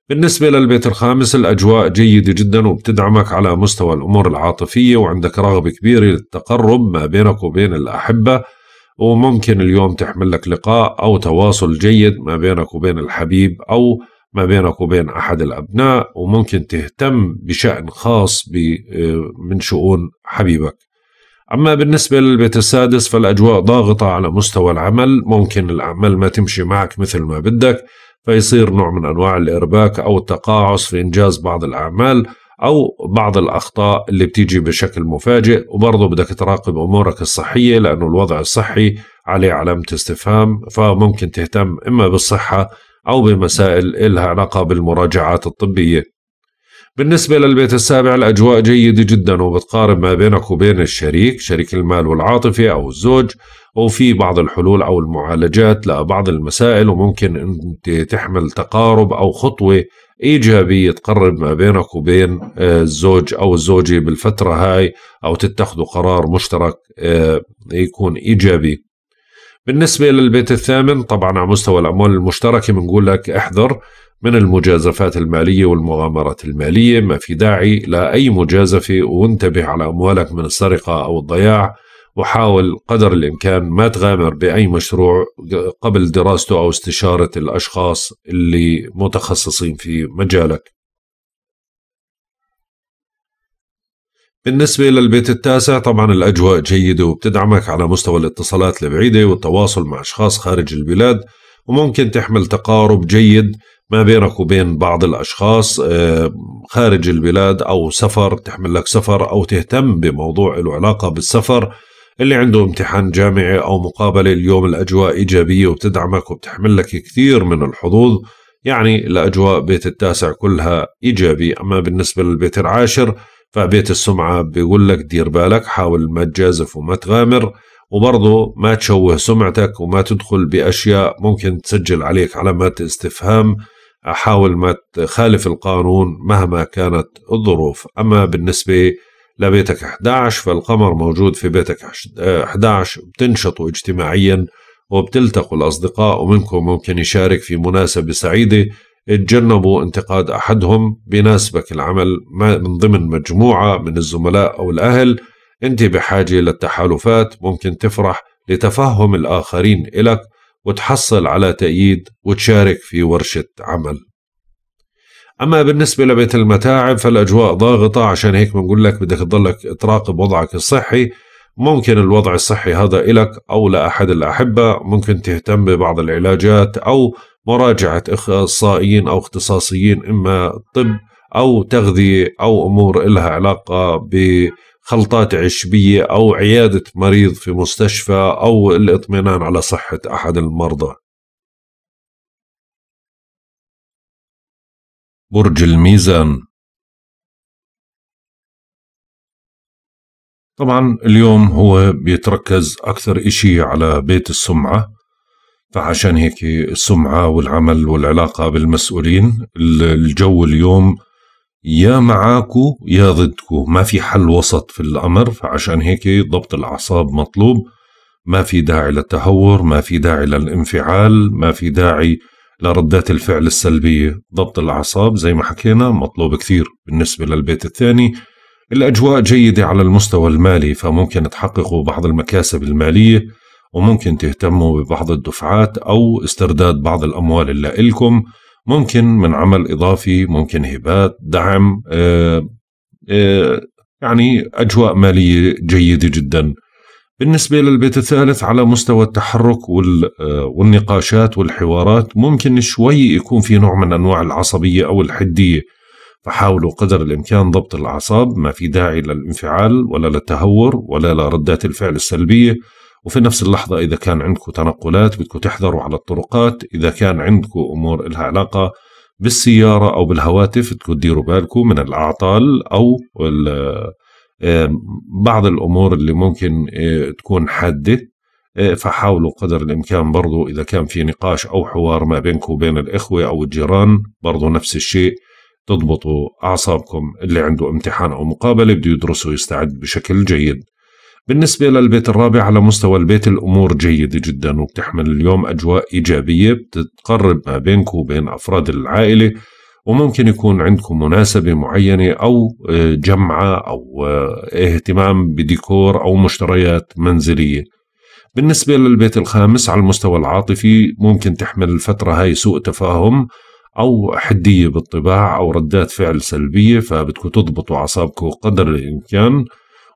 بالنسبة للبيت الخامس الأجواء جيدة جدا وبتدعمك على مستوى الأمور العاطفية وعندك رغبة كبيرة للتقرب ما بينك وبين الأحبة وممكن اليوم تحمل لك لقاء أو تواصل جيد ما بينك وبين الحبيب أو ما بينك وبين أحد الأبناء وممكن تهتم بشأن خاص آه، من شؤون حبيبك أما بالنسبة للبيت السادس فالأجواء ضاغطة على مستوى العمل ممكن الأعمال ما تمشي معك مثل ما بدك فيصير نوع من أنواع الإرباك أو التقاعس في إنجاز بعض الأعمال أو بعض الأخطاء اللي بتيجي بشكل مفاجئ وبرضه بدك تراقب أمورك الصحية لأنه الوضع الصحي عليه علامة استفهام فممكن تهتم إما بالصحة أو بمسائل إلها علاقة بالمراجعات الطبية بالنسبة للبيت السابع الأجواء جيدة جدا وبتقارب ما بينك وبين الشريك شريك المال والعاطفة أو الزوج وفي بعض الحلول او المعالجات لبعض المسائل وممكن انت تحمل تقارب او خطوه ايجابيه تقرب ما بينك وبين آه، الزوج او الزوجه بالفتره هاي او تتخذوا قرار مشترك آه، يكون ايجابي. بالنسبه للبيت الثامن طبعا على مستوى الاموال المشتركه بنقول لك احذر من المجازفات المالية والمغامرات المالية ما في داعي لأي مجازفة وانتبه على أموالك من السرقة أو الضياع وحاول قدر الامكان ما تغامر باي مشروع قبل دراسته او استشاره الاشخاص اللي متخصصين في مجالك. بالنسبة للبيت التاسع طبعا الأجواء جيدة وبتدعمك على مستوى الاتصالات البعيدة والتواصل مع أشخاص خارج البلاد وممكن تحمل تقارب جيد ما بينك وبين بعض الأشخاص آه، خارج البلاد أو سفر تحمل لك سفر أو تهتم بموضوع له علاقة بالسفر اللي عنده امتحان جامعي أو مقابلة اليوم الأجواء إيجابية وبتدعمك وبتحمل لك كثير من الحظوظ يعني الأجواء بيت التاسع كلها إيجابي أما بالنسبة للبيت العاشر فبيت السمعة بيقول لك دير بالك حاول ما تجازف وما تغامر وبرضه ما تشوه سمعتك وما تدخل بأشياء ممكن تسجل عليك علامات استفهام حاول ما تخالف القانون مهما كانت الظروف أما بالنسبة لبيتك 11 فالقمر موجود في بيتك 11 بتنشطوا اجتماعيا وبتلتقوا الأصدقاء ومنكم ممكن يشارك في مناسبة سعيدة اتجنبوا انتقاد أحدهم بناسبك العمل من ضمن مجموعة من الزملاء أو الأهل أنت بحاجة للتحالفات ممكن تفرح لتفهم الآخرين إلك وتحصل على تأييد وتشارك في ورشة عمل اما بالنسبه لبيت المتاعب فالاجواء ضاغطه عشان هيك بنقول لك بدك تضلك تراقب وضعك الصحي ممكن الوضع الصحي هذا إلك أو لأحد الأحبة ممكن تهتم ببعض العلاجات أو مراجعة أخصائيين أو اختصاصيين إما طب أو تغذية أو أمور إلها علاقة بخلطات عشبية أو عيادة مريض في مستشفى أو الإطمئنان على صحة أحد المرضى برج الميزان طبعا اليوم هو بيتركز أكثر إشي على بيت السمعة فعشان هيك السمعة والعمل والعلاقة بالمسؤولين الجو اليوم يا معاكو يا ضدكو ما في حل وسط في الأمر فعشان هيك ضبط الأعصاب مطلوب ما في داعي للتهور ما في داعي للانفعال ما في داعي لردات الفعل السلبية ضبط الأعصاب زي ما حكينا مطلوب كثير بالنسبة للبيت الثاني الأجواء جيدة على المستوى المالي فممكن تحققوا بعض المكاسب المالية وممكن تهتموا ببعض الدفعات أو استرداد بعض الأموال اللي لكم ممكن من عمل إضافي ممكن هبات دعم آآ آه، آآ آه، يعني أجواء مالية جيدة جدا بالنسبة للبيت الثالث على مستوى التحرك آه، والنقاشات والحوارات ممكن شوي يكون في نوع من أنواع العصبية أو الحدية فحاولوا قدر الإمكان ضبط الأعصاب ما في داعي للانفعال ولا للتهور ولا لردات الفعل السلبية وفي نفس اللحظة إذا كان عندكم تنقلات بدكم تحذروا على الطرقات إذا كان عندكم أمور لها علاقة بالسيارة أو بالهواتف بدكم تديروا بالكم من الأعطال أو آه، بعض الأمور اللي ممكن آه، تكون حادة آه، فحاولوا قدر الإمكان برضو إذا كان في نقاش أو حوار ما بينكم وبين الإخوة أو الجيران برضو نفس الشيء تضبطوا أعصابكم اللي عنده امتحان أو مقابلة بده يدرس ويستعد بشكل جيد بالنسبة للبيت الرابع على مستوى البيت الأمور جيدة جدا وبتحمل اليوم أجواء إيجابية بتقرب ما بينكم وبين أفراد العائلة وممكن يكون عندكم مناسبة معينة أو آه، جمعة أو آه، اهتمام بديكور أو مشتريات منزلية بالنسبة للبيت الخامس على المستوى العاطفي ممكن تحمل الفترة هاي سوء تفاهم أو حدية بالطباع أو ردات فعل سلبية فبدكم تضبطوا أعصابكم قدر الإمكان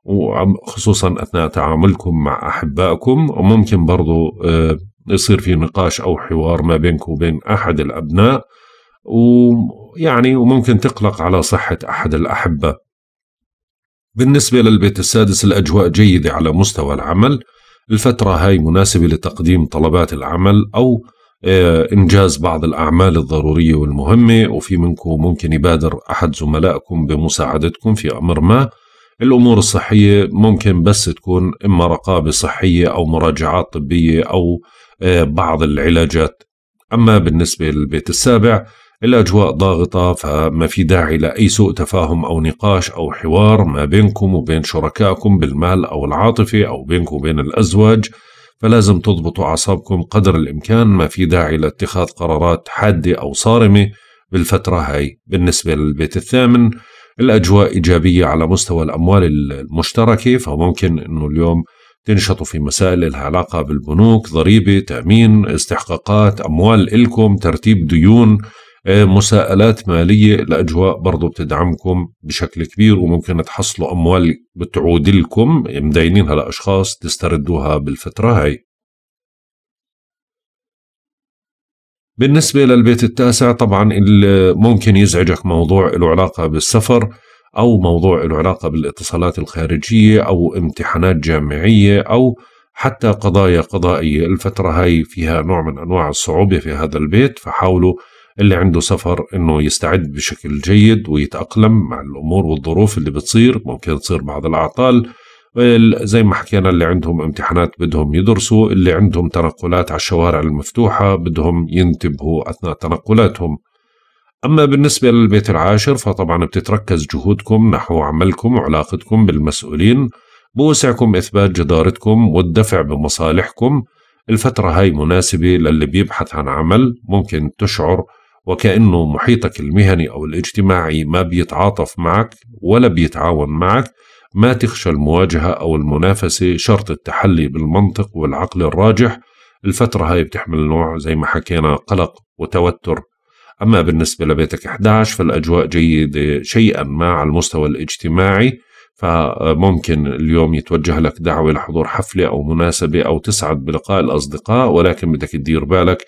وخصوصا أثناء تعاملكم مع أحبائكم وممكن برضو آه، يصير في نقاش أو حوار ما بينكم وبين أحد الأبناء ويعني وممكن تقلق على صحة أحد الأحبة بالنسبة للبيت السادس الأجواء جيدة على مستوى العمل الفترة هاي مناسبة لتقديم طلبات العمل أو آه، إنجاز بعض الأعمال الضرورية والمهمة وفي منكم ممكن يبادر أحد زملائكم بمساعدتكم في أمر ما الأمور الصحية ممكن بس تكون إما رقابة صحية أو مراجعات طبية أو آه، بعض العلاجات أما بالنسبة للبيت السابع الأجواء ضاغطة فما في داعي لأي سوء تفاهم أو نقاش أو حوار ما بينكم وبين شركائكم بالمال أو العاطفة أو بينكم وبين الأزواج فلازم تضبطوا أعصابكم قدر الإمكان ما في داعي لاتخاذ قرارات حادة أو صارمة بالفترة هاي بالنسبة للبيت الثامن الأجواء إيجابية على مستوى الأموال المشتركة فممكن أنه اليوم تنشطوا في مسائل لها علاقة بالبنوك ضريبة تأمين استحقاقات أموال إلكم ترتيب ديون آه، مساءلات مالية الأجواء برضو بتدعمكم بشكل كبير وممكن تحصلوا أموال بتعود لكم مدينينها لأشخاص تستردوها بالفترة هاي بالنسبة للبيت التاسع طبعا ممكن يزعجك موضوع له علاقة بالسفر أو موضوع له علاقة بالاتصالات الخارجية أو امتحانات جامعية أو حتى قضايا قضائية الفترة هاي فيها نوع من أنواع الصعوبة في هذا البيت فحاولوا اللي عنده سفر انه يستعد بشكل جيد ويتاقلم مع الامور والظروف اللي بتصير ممكن تصير بعض الاعطال زي ما حكينا اللي عندهم امتحانات بدهم يدرسوا اللي عندهم تنقلات على الشوارع المفتوحة بدهم ينتبهوا أثناء تنقلاتهم أما بالنسبة للبيت العاشر فطبعا بتتركز جهودكم نحو عملكم وعلاقتكم بالمسؤولين بوسعكم إثبات جدارتكم والدفع بمصالحكم الفترة هاي مناسبة للي بيبحث عن عمل ممكن تشعر وكأنه محيطك المهني أو الاجتماعي ما بيتعاطف معك ولا بيتعاون معك ما تخشى المواجهة أو المنافسة شرط التحلي بالمنطق والعقل الراجح الفترة هاي بتحمل نوع زي ما حكينا قلق وتوتر أما بالنسبة لبيتك 11 فالأجواء جيدة شيئا ما على المستوى الاجتماعي فممكن اليوم يتوجه لك دعوة لحضور حفلة أو مناسبة أو تسعد بلقاء الأصدقاء ولكن بدك تدير بالك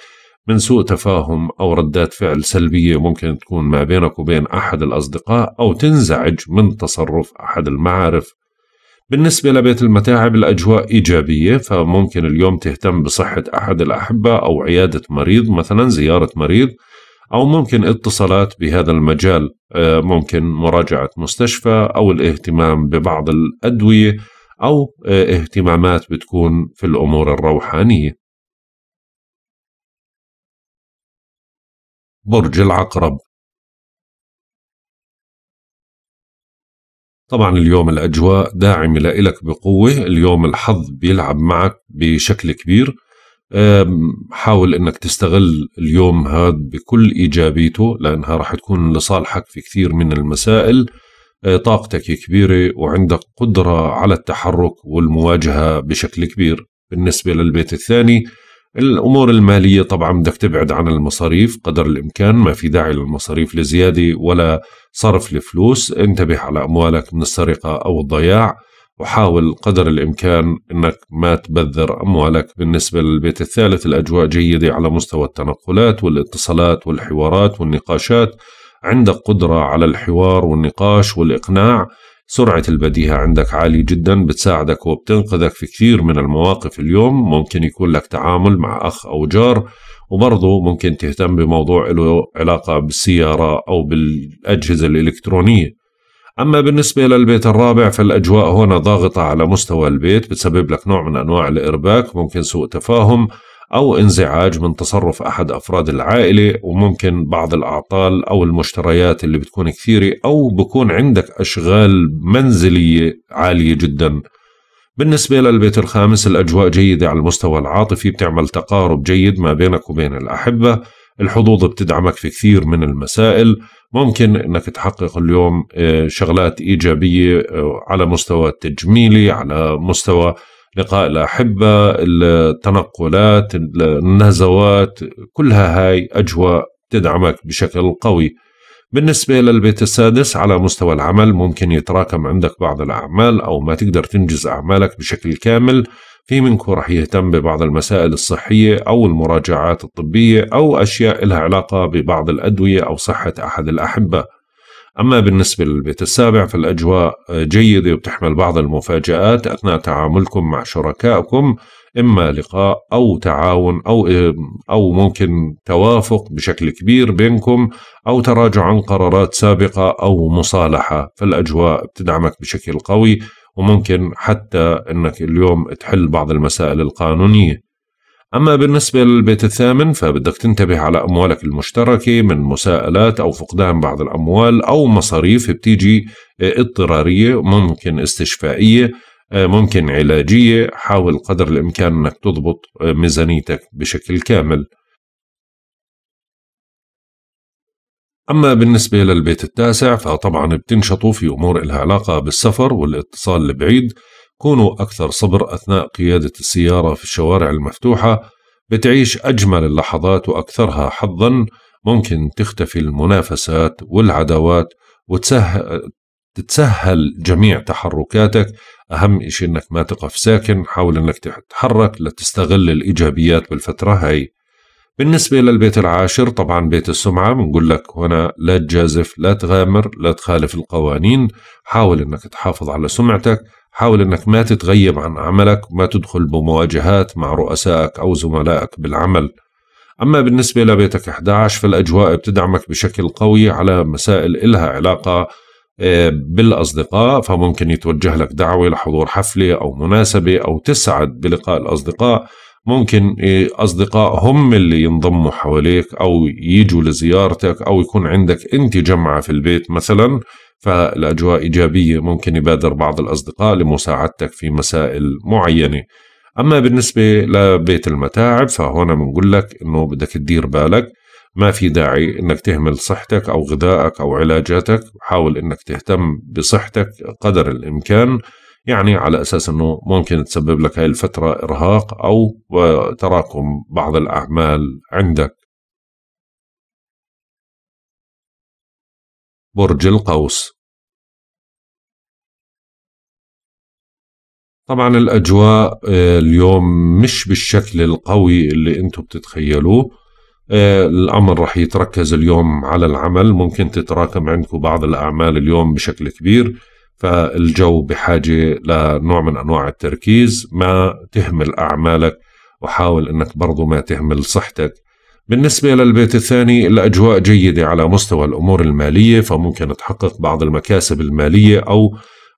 من سوء تفاهم أو ردات فعل سلبية ممكن تكون ما بينك وبين أحد الأصدقاء أو تنزعج من تصرف أحد المعارف بالنسبة لبيت المتاعب الأجواء إيجابية فممكن اليوم تهتم بصحة أحد الأحبة أو عيادة مريض مثلا زيارة مريض أو ممكن اتصالات بهذا المجال آه، ممكن مراجعة مستشفى أو الاهتمام ببعض الأدوية أو آه، اهتمامات بتكون في الأمور الروحانية برج العقرب طبعا اليوم الأجواء داعمة لإلك بقوة اليوم الحظ بيلعب معك بشكل كبير حاول انك تستغل اليوم هذا بكل ايجابيته لانها راح تكون لصالحك في كثير من المسائل أه، طاقتك كبيره وعندك قدره على التحرك والمواجهه بشكل كبير بالنسبه للبيت الثاني الأمور المالية طبعا بدك تبعد عن المصاريف قدر الإمكان ما في داعي للمصاريف لزيادة ولا صرف لفلوس انتبه على أموالك من السرقة أو الضياع وحاول قدر الإمكان أنك ما تبذر أموالك بالنسبة للبيت الثالث الأجواء جيدة على مستوى التنقلات والاتصالات والحوارات والنقاشات عندك قدرة على الحوار والنقاش والإقناع سرعة البديهة عندك عالية جدا بتساعدك وبتنقذك في كثير من المواقف اليوم ممكن يكون لك تعامل مع أخ أو جار وبرضه ممكن تهتم بموضوع له علاقة بالسيارة أو بالأجهزة الإلكترونية أما بالنسبة للبيت الرابع فالأجواء هنا ضاغطة على مستوى البيت بتسبب لك نوع من أنواع الإرباك ممكن سوء تفاهم أو انزعاج من تصرف أحد أفراد العائلة وممكن بعض الأعطال أو المشتريات اللي بتكون كثيرة أو بكون عندك أشغال منزلية عالية جداً بالنسبة للبيت الخامس الأجواء جيدة على المستوى العاطفي بتعمل تقارب جيد ما بينك وبين الأحبة الحظوظ بتدعمك في كثير من المسائل ممكن أنك تحقق اليوم آه، شغلات إيجابية آه، على مستوى التجميلي على مستوى لقاء الأحبة التنقلات النزوات كلها هاي أجواء تدعمك بشكل قوي بالنسبة للبيت السادس على مستوى العمل ممكن يتراكم عندك بعض الأعمال أو ما تقدر تنجز أعمالك بشكل كامل في منكم رح يهتم ببعض المسائل الصحية أو المراجعات الطبية أو أشياء لها علاقة ببعض الأدوية أو صحة أحد الأحبة أما بالنسبة للبيت السابع فالأجواء جيدة وبتحمل بعض المفاجآت أثناء تعاملكم مع شركائكم إما لقاء أو تعاون أو أو ممكن توافق بشكل كبير بينكم أو تراجع عن قرارات سابقة أو مصالحة فالأجواء بتدعمك بشكل قوي وممكن حتى أنك اليوم تحل بعض المسائل القانونية أما بالنسبة للبيت الثامن فبدك تنتبه على أموالك المشتركة من مساءلات أو فقدان بعض الأموال أو مصاريف بتيجي آه، اضطرارية ممكن استشفائية آه، ممكن علاجية حاول قدر الإمكان أنك تضبط آه، ميزانيتك بشكل كامل أما بالنسبة للبيت التاسع فطبعا بتنشطوا في أمور لها علاقة بالسفر والاتصال البعيد كونوا أكثر صبر أثناء قيادة السيارة في الشوارع المفتوحة بتعيش أجمل اللحظات وأكثرها حظا ممكن تختفي المنافسات والعداوات وتسهل تتسهل جميع تحركاتك أهم إشي أنك ما تقف ساكن حاول أنك تتحرك لتستغل الإيجابيات بالفترة هاي بالنسبة للبيت العاشر طبعا بيت السمعة بنقول لك هنا لا تجازف لا تغامر لا تخالف القوانين حاول أنك تحافظ على سمعتك حاول أنك ما تتغيب عن عملك وما تدخل بمواجهات مع رؤسائك أو زملائك بالعمل أما بالنسبة لبيتك 11 فالأجواء بتدعمك بشكل قوي على مسائل إلها علاقة آه، بالأصدقاء فممكن يتوجه لك دعوة لحضور حفلة أو مناسبة أو تسعد بلقاء الأصدقاء ممكن آه، أصدقاء هم اللي ينضموا حواليك أو يجوا لزيارتك أو يكون عندك أنت جمعة في البيت مثلا فالأجواء إيجابية ممكن يبادر بعض الأصدقاء لمساعدتك في مسائل معينة أما بالنسبة لبيت المتاعب فهنا بنقول لك إنه بدك تدير بالك ما في داعي إنك تهمل صحتك أو غذائك أو علاجاتك حاول إنك تهتم بصحتك قدر الإمكان يعني على أساس أنه ممكن تسبب لك هاي الفترة إرهاق أو آه، تراكم بعض الأعمال عندك برج القوس طبعا الأجواء آه، اليوم مش بالشكل القوي اللي أنتم بتتخيلوه آه، الأمر رح يتركز اليوم على العمل ممكن تتراكم عندكم بعض الأعمال اليوم بشكل كبير فالجو بحاجة لنوع من أنواع التركيز ما تهمل أعمالك وحاول أنك برضو ما تهمل صحتك بالنسبة للبيت الثاني الأجواء جيدة على مستوى الأمور المالية فممكن تحقق بعض المكاسب المالية أو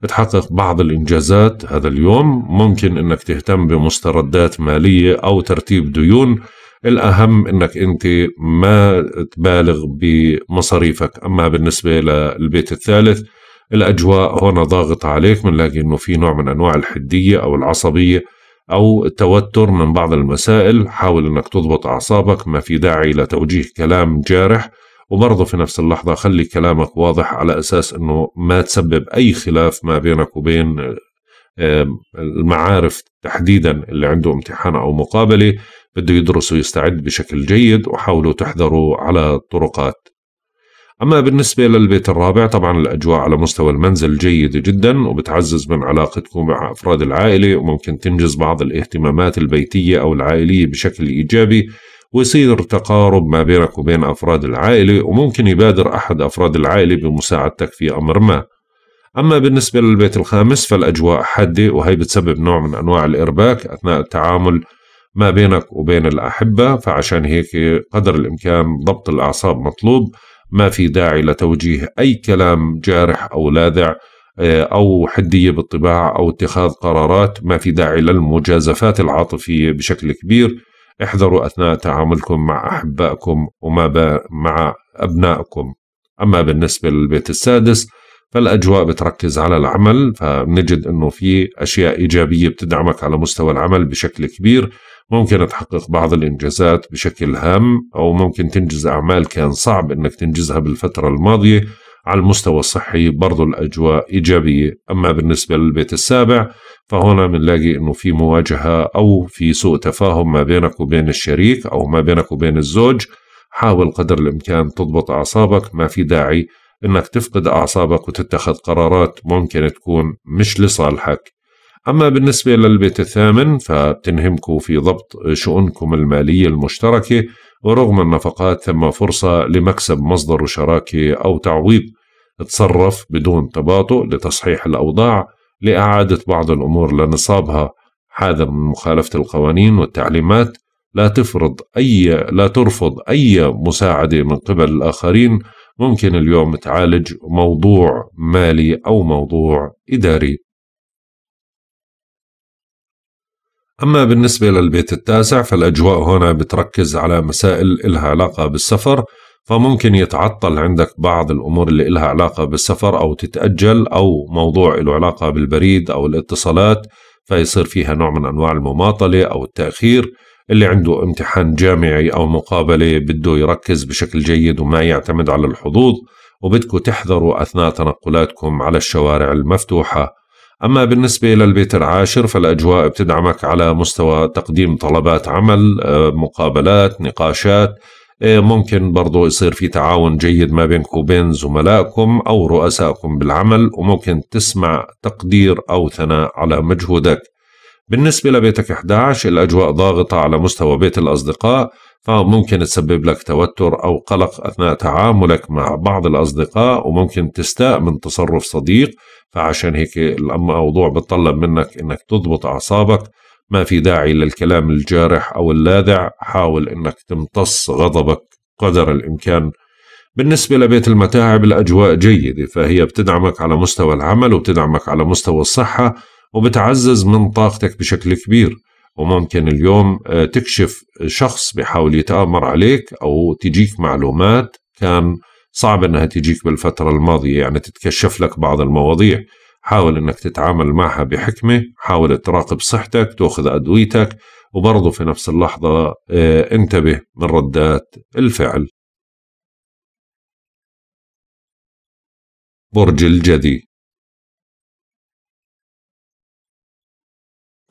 تحقق بعض الإنجازات هذا اليوم ممكن أنك تهتم بمستردات مالية أو ترتيب ديون الأهم أنك أنت ما تبالغ بمصاريفك أما بالنسبة للبيت الثالث الأجواء هنا ضاغطة عليك بنلاقي أنه في نوع من أنواع الحدية أو العصبية أو التوتر من بعض المسائل حاول أنك تضبط أعصابك ما في داعي لتوجيه كلام جارح وبرضه في نفس اللحظة خلي كلامك واضح على أساس أنه ما تسبب أي خلاف ما بينك وبين آه، المعارف تحديدا اللي عنده امتحان أو مقابلة بده يدرس ويستعد بشكل جيد وحاولوا تحذروا على طرقات أما بالنسبة للبيت الرابع طبعا الأجواء على مستوى المنزل جيدة جدا وبتعزز من علاقتكم مع أفراد العائلة وممكن تنجز بعض الاهتمامات البيتية أو العائلية بشكل إيجابي ويصير تقارب ما بينك وبين أفراد العائلة وممكن يبادر أحد أفراد العائلة بمساعدتك في أمر ما أما بالنسبة للبيت الخامس فالأجواء حادة وهي بتسبب نوع من أنواع الإرباك أثناء التعامل ما بينك وبين الأحبة فعشان هيك قدر الإمكان ضبط الأعصاب مطلوب ما في داعي لتوجيه أي كلام جارح أو لاذع آه، أو حدية بالطباع أو اتخاذ قرارات ما في داعي للمجازفات العاطفية بشكل كبير احذروا أثناء تعاملكم مع أحبائكم وما مع أبنائكم أما بالنسبة للبيت السادس فالأجواء بتركز على العمل فبنجد أنه في أشياء إيجابية بتدعمك على مستوى العمل بشكل كبير ممكن تحقق بعض الإنجازات بشكل هام أو ممكن تنجز أعمال كان صعب أنك تنجزها بالفترة الماضية على المستوى الصحي برضو الأجواء إيجابية أما بالنسبة للبيت السابع فهنا بنلاقي أنه في مواجهة أو في سوء تفاهم ما بينك وبين الشريك أو ما بينك وبين الزوج حاول قدر الإمكان تضبط أعصابك ما في داعي أنك تفقد أعصابك وتتخذ قرارات ممكن تكون مش لصالحك أما بالنسبة للبيت الثامن فبتنهمكم في ضبط شؤونكم المالية المشتركة ورغم النفقات ثم فرصة لمكسب مصدر شراكة أو تعويض تصرف بدون تباطؤ لتصحيح الأوضاع لإعادة بعض الأمور لنصابها حاذر من مخالفة القوانين والتعليمات لا تفرض أي لا ترفض أي مساعدة من قبل الآخرين ممكن اليوم تعالج موضوع مالي أو موضوع إداري أما بالنسبة للبيت التاسع فالأجواء هنا بتركز على مسائل إلها علاقة بالسفر فممكن يتعطل عندك بعض الأمور اللي إلها علاقة بالسفر أو تتأجل أو موضوع له علاقة بالبريد أو الاتصالات فيصير فيها نوع من أنواع المماطلة أو التأخير اللي عنده امتحان جامعي أو مقابلة بده يركز بشكل جيد وما يعتمد على الحظوظ وبدكم تحذروا أثناء تنقلاتكم على الشوارع المفتوحة أما بالنسبة للبيت العاشر فالأجواء بتدعمك على مستوى تقديم طلبات عمل آه، مقابلات نقاشات آه، ممكن برضو يصير في تعاون جيد ما بينكم وبين زملائكم أو رؤسائكم بالعمل وممكن تسمع تقدير أو ثناء على مجهودك بالنسبة لبيتك 11 الأجواء ضاغطة على مستوى بيت الأصدقاء فممكن تسبب لك توتر أو قلق أثناء تعاملك مع بعض الأصدقاء وممكن تستاء من تصرف صديق فعشان هيك الموضوع بتطلب منك أنك تضبط أعصابك ما في داعي للكلام الجارح أو اللاذع حاول أنك تمتص غضبك قدر الإمكان بالنسبة لبيت المتاعب الأجواء جيدة فهي بتدعمك على مستوى العمل وبتدعمك على مستوى الصحة وبتعزز من طاقتك بشكل كبير وممكن اليوم آه، تكشف شخص بحاول يتآمر عليك أو تجيك معلومات كان صعب أنها تجيك بالفترة الماضية يعني تتكشف لك بعض المواضيع حاول أنك تتعامل معها بحكمة حاول تراقب صحتك تأخذ أدويتك وبرضه في نفس اللحظة آه، انتبه من ردات الفعل برج الجدي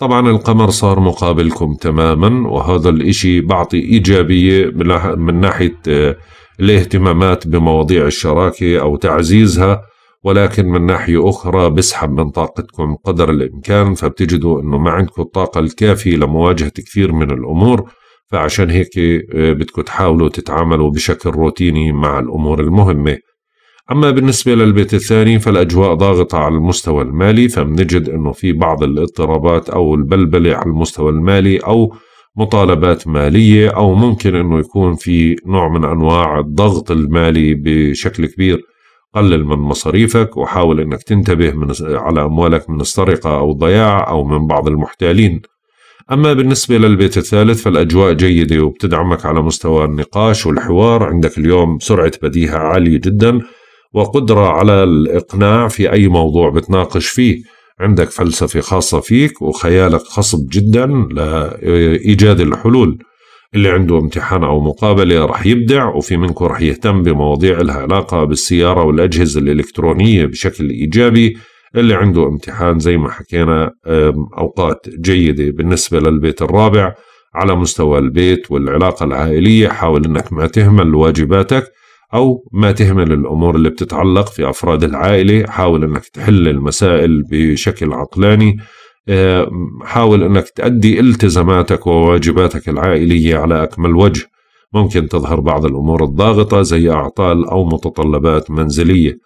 طبعا القمر صار مقابلكم تماما وهذا الاشي بعطي ايجابية من ناحية آه، الاهتمامات بمواضيع الشراكة او تعزيزها ولكن من ناحية أخرى بسحب من طاقتكم قدر الإمكان فبتجدوا أنه ما عندكم الطاقة الكافية لمواجهة كثير من الأمور فعشان هيك آه، بدكم تحاولوا تتعاملوا بشكل روتيني مع الأمور المهمة أما بالنسبة للبيت الثاني فالأجواء ضاغطة على المستوى المالي فبنجد أنه في بعض الاضطرابات أو البلبلة على المستوى المالي أو مطالبات مالية أو ممكن أنه يكون في نوع من أنواع الضغط المالي بشكل كبير قلل من مصاريفك وحاول أنك تنتبه من على أموالك من السرقة أو الضياع أو من بعض المحتالين أما بالنسبة للبيت الثالث فالأجواء جيدة وبتدعمك على مستوى النقاش والحوار عندك اليوم سرعة بديهة عالية جداً وقدرة على الإقناع في أي موضوع بتناقش فيه عندك فلسفة خاصة فيك وخيالك خصب جدا لإيجاد الحلول اللي عنده امتحان أو مقابلة رح يبدع وفي منكم رح يهتم بمواضيع لها علاقة بالسيارة والأجهزة الإلكترونية بشكل إيجابي اللي عنده امتحان زي ما حكينا أوقات جيدة بالنسبة للبيت الرابع على مستوى البيت والعلاقة العائلية حاول أنك ما تهمل واجباتك أو ما تهمل الأمور اللي بتتعلق في أفراد العائلة حاول أنك تحل المسائل بشكل عقلاني آه، حاول أنك تأدي التزاماتك وواجباتك العائلية على أكمل وجه ممكن تظهر بعض الأمور الضاغطة زي أعطال أو متطلبات منزلية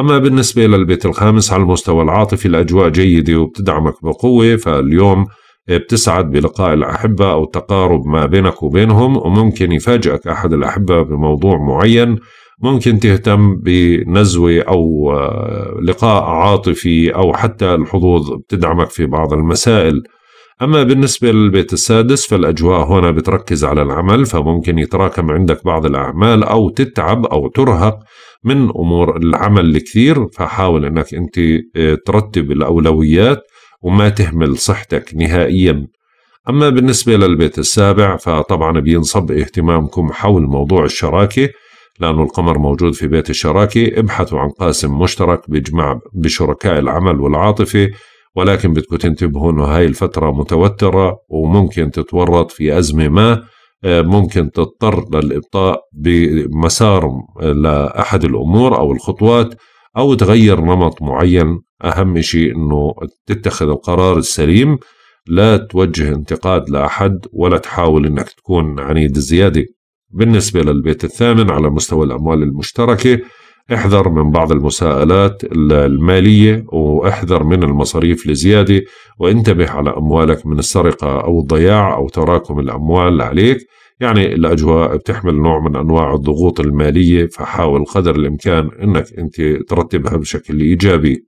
أما بالنسبة للبيت الخامس على المستوى العاطفي الأجواء جيدة وبتدعمك بقوة فاليوم بتسعد بلقاء الأحبة أو تقارب ما بينك وبينهم وممكن يفاجئك أحد الأحبة بموضوع معين ممكن تهتم بنزوة أو آه، لقاء عاطفي أو حتى الحظوظ بتدعمك في بعض المسائل أما بالنسبة للبيت السادس فالأجواء هنا بتركز على العمل فممكن يتراكم عندك بعض الأعمال أو تتعب أو ترهق من أمور العمل الكثير فحاول أنك أنت آه، ترتب الأولويات وما تهمل صحتك نهائيا أما بالنسبة للبيت السابع فطبعا بينصب اهتمامكم حول موضوع الشراكة لأنه القمر موجود في بيت الشراكة ابحثوا عن قاسم مشترك بيجمع بشركاء العمل والعاطفة ولكن بدكم تنتبهوا انه هاي الفترة متوترة وممكن تتورط في أزمة ما آه، ممكن تضطر للإبطاء بمسار لأحد الأمور أو الخطوات أو تغير نمط معين أهم شيء أنه تتخذ القرار السليم لا توجه انتقاد لأحد ولا تحاول أنك تكون عنيد زيادة بالنسبة للبيت الثامن على مستوى الأموال المشتركة احذر من بعض المساءلات المالية واحذر من المصاريف لزيادة وانتبه على أموالك من السرقة أو الضياع أو تراكم الأموال عليك يعني الأجواء بتحمل نوع من أنواع الضغوط المالية فحاول قدر الإمكان أنك أنت ترتبها بشكل إيجابي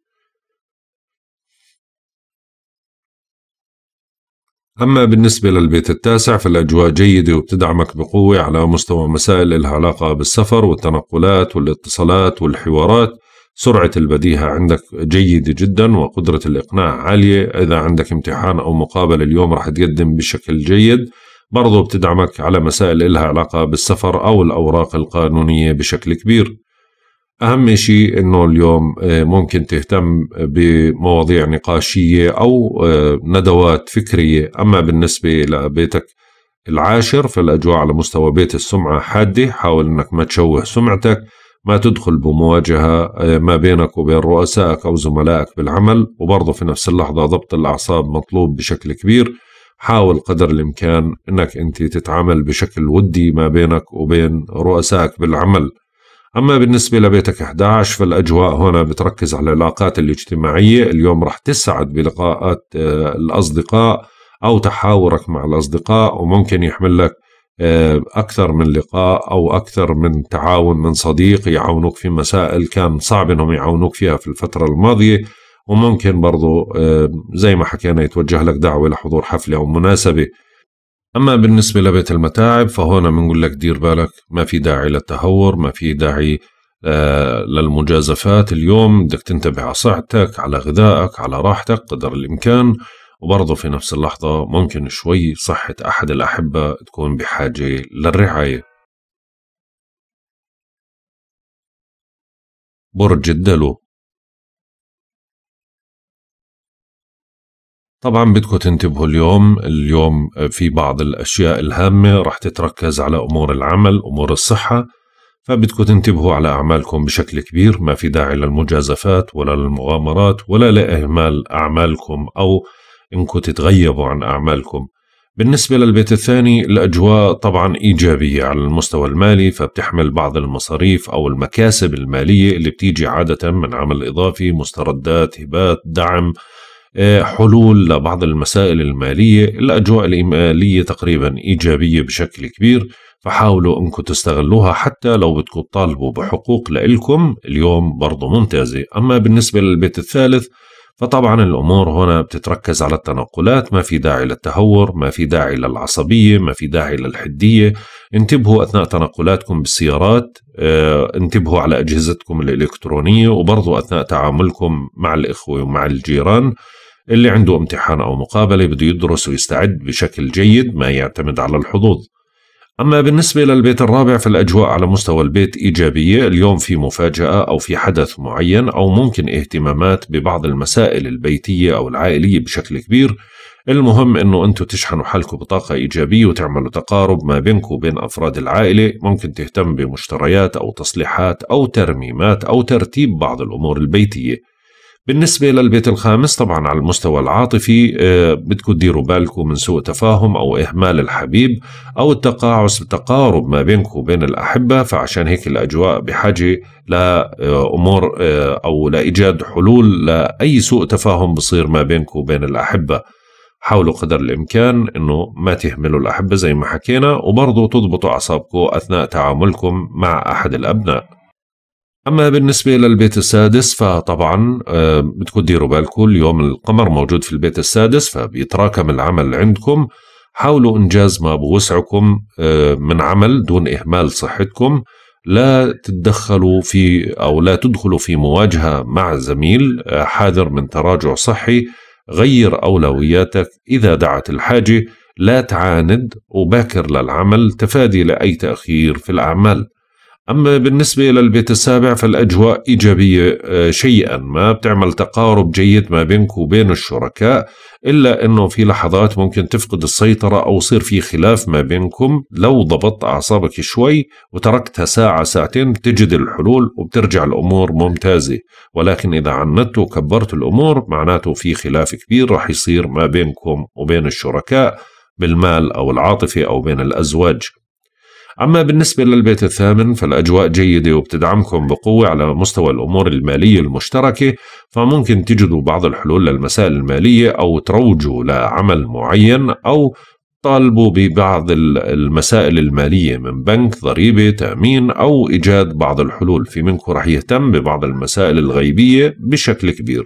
أما بالنسبة للبيت التاسع فالأجواء جيدة وبتدعمك بقوة على مستوى مسائل لها علاقة بالسفر والتنقلات والاتصالات والحوارات سرعة البديهة عندك جيدة جدا وقدرة الإقناع عالية إذا عندك امتحان أو مقابلة اليوم رح تقدم بشكل جيد برضو بتدعمك على مسائل إلها علاقة بالسفر أو الأوراق القانونية بشكل كبير أهم شيء أنه اليوم آه، ممكن تهتم بمواضيع نقاشية أو آه، ندوات فكرية أما بالنسبة لبيتك العاشر فالأجواء على مستوى بيت السمعة حادة حاول أنك ما تشوه سمعتك ما تدخل بمواجهة آه، ما بينك وبين رؤسائك أو زملائك بالعمل وبرضه في نفس اللحظة ضبط الأعصاب مطلوب بشكل كبير حاول قدر الإمكان أنك أنت تتعامل بشكل ودي ما بينك وبين رؤسائك بالعمل أما بالنسبة لبيتك 11 فالأجواء هنا بتركز على العلاقات الاجتماعية اليوم رح تسعد بلقاءات آه، الأصدقاء أو تحاورك مع الأصدقاء وممكن يحمل لك آه، أكثر من لقاء أو أكثر من تعاون من صديق يعاونوك في مسائل كان صعب أنهم يعاونوك فيها في الفترة الماضية وممكن برضو زي ما حكينا يتوجه لك دعوة لحضور حفلة أو مناسبة أما بالنسبة لبيت المتاعب فهنا بنقول لك دير بالك ما في داعي للتهور ما في داعي آه، للمجازفات اليوم بدك تنتبه على صحتك على غذائك على راحتك قدر الإمكان وبرضه في نفس اللحظة ممكن شوي صحة أحد الأحبة تكون بحاجة للرعاية برج الدلو طبعا بدكم تنتبهوا اليوم اليوم في بعض الأشياء الهامة رح تتركز على أمور العمل أمور الصحة فبدكم تنتبهوا على أعمالكم بشكل كبير ما في داعي للمجازفات ولا للمغامرات ولا لإهمال أعمالكم أو إنكم تتغيبوا عن أعمالكم بالنسبة للبيت الثاني الأجواء طبعا إيجابية على المستوى المالي فبتحمل بعض المصاريف أو المكاسب المالية اللي بتيجي عادة من عمل إضافي مستردات هبات دعم حلول لبعض المسائل المالية الأجواء المالية تقريبا إيجابية بشكل كبير فحاولوا أنكم تستغلوها حتى لو بدكم تطالبوا بحقوق لإلكم اليوم برضو ممتازة أما بالنسبة للبيت الثالث فطبعا الأمور هنا بتتركز على التنقلات ما في داعي للتهور ما في داعي للعصبية ما في داعي للحدية انتبهوا أثناء تنقلاتكم بالسيارات آه، انتبهوا على أجهزتكم الإلكترونية وبرضو أثناء تعاملكم مع الإخوة ومع الجيران اللي عنده امتحان أو مقابلة بده يدرس ويستعد بشكل جيد ما يعتمد على الحظوظ أما بالنسبة للبيت الرابع فالأجواء على مستوى البيت إيجابية اليوم في مفاجأة أو في حدث معين أو ممكن اهتمامات ببعض المسائل البيتية أو العائلية بشكل كبير المهم أنه أنتوا تشحنوا حالكم بطاقة إيجابية وتعملوا تقارب ما بينكم وبين أفراد العائلة ممكن تهتم بمشتريات أو تصليحات أو ترميمات أو ترتيب بعض الأمور البيتية بالنسبة للبيت الخامس طبعا على المستوى العاطفي آه، بدكم تديروا بالكم من سوء تفاهم أو إهمال الحبيب أو التقاعس التقارب ما بينكم وبين الأحبة فعشان هيك الأجواء بحاجة لأمور آه، آه، أو لإيجاد حلول لأي سوء تفاهم بصير ما بينكم وبين الأحبة حاولوا قدر الإمكان أنه ما تهملوا الأحبة زي ما حكينا وبرضه تضبطوا أعصابكم أثناء تعاملكم مع أحد الأبناء اما بالنسبه للبيت السادس فطبعا آه، بدكم تديروا بالكم اليوم القمر موجود في البيت السادس فبيتراكم العمل عندكم حاولوا انجاز ما بوسعكم آه، من عمل دون اهمال صحتكم لا تتدخلوا في او لا تدخلوا في مواجهه مع زميل آه، حاذر من تراجع صحي غير اولوياتك اذا دعت الحاجه لا تعاند وباكر للعمل تفادي لاي تاخير في الاعمال أما بالنسبة للبيت السابع فالأجواء إيجابية آه، شيئا ما بتعمل تقارب جيد ما بينك وبين الشركاء إلا أنه في لحظات ممكن تفقد السيطرة أو يصير في خلاف ما بينكم لو ضبطت أعصابك شوي وتركتها ساعة ساعتين بتجد الحلول وبترجع الأمور ممتازة ولكن إذا عنت وكبرت الأمور معناته في خلاف كبير رح يصير ما بينكم وبين الشركاء بالمال أو العاطفة أو بين الأزواج أما بالنسبة للبيت الثامن فالأجواء جيدة وبتدعمكم بقوة على مستوى الأمور المالية المشتركة فممكن تجدوا بعض الحلول للمسائل المالية أو تروجوا لعمل معين أو طالبوا ببعض المسائل المالية من بنك ضريبة تأمين أو إيجاد بعض الحلول في منكم رح يهتم ببعض المسائل الغيبية بشكل كبير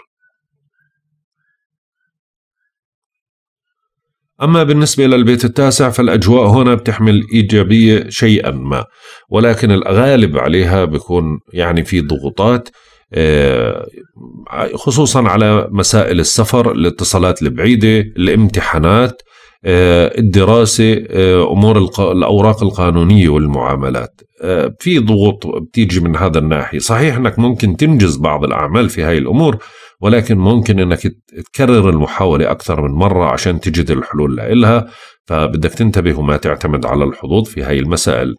أما بالنسبة للبيت التاسع فالأجواء هنا بتحمل إيجابية شيئا ما ولكن الغالب عليها بيكون يعني في ضغوطات آه، خصوصا على مسائل السفر الاتصالات البعيدة الامتحانات آه، الدراسة آه، أمور الأوراق القانونية والمعاملات في ضغوط بتيجي من هذا الناحية صحيح أنك ممكن تنجز بعض الأعمال في هاي الأمور ولكن ممكن انك تكرر المحاولة اكثر من مرة عشان تجد الحلول لها فبدك تنتبه وما تعتمد على الحظوظ في هاي المسائل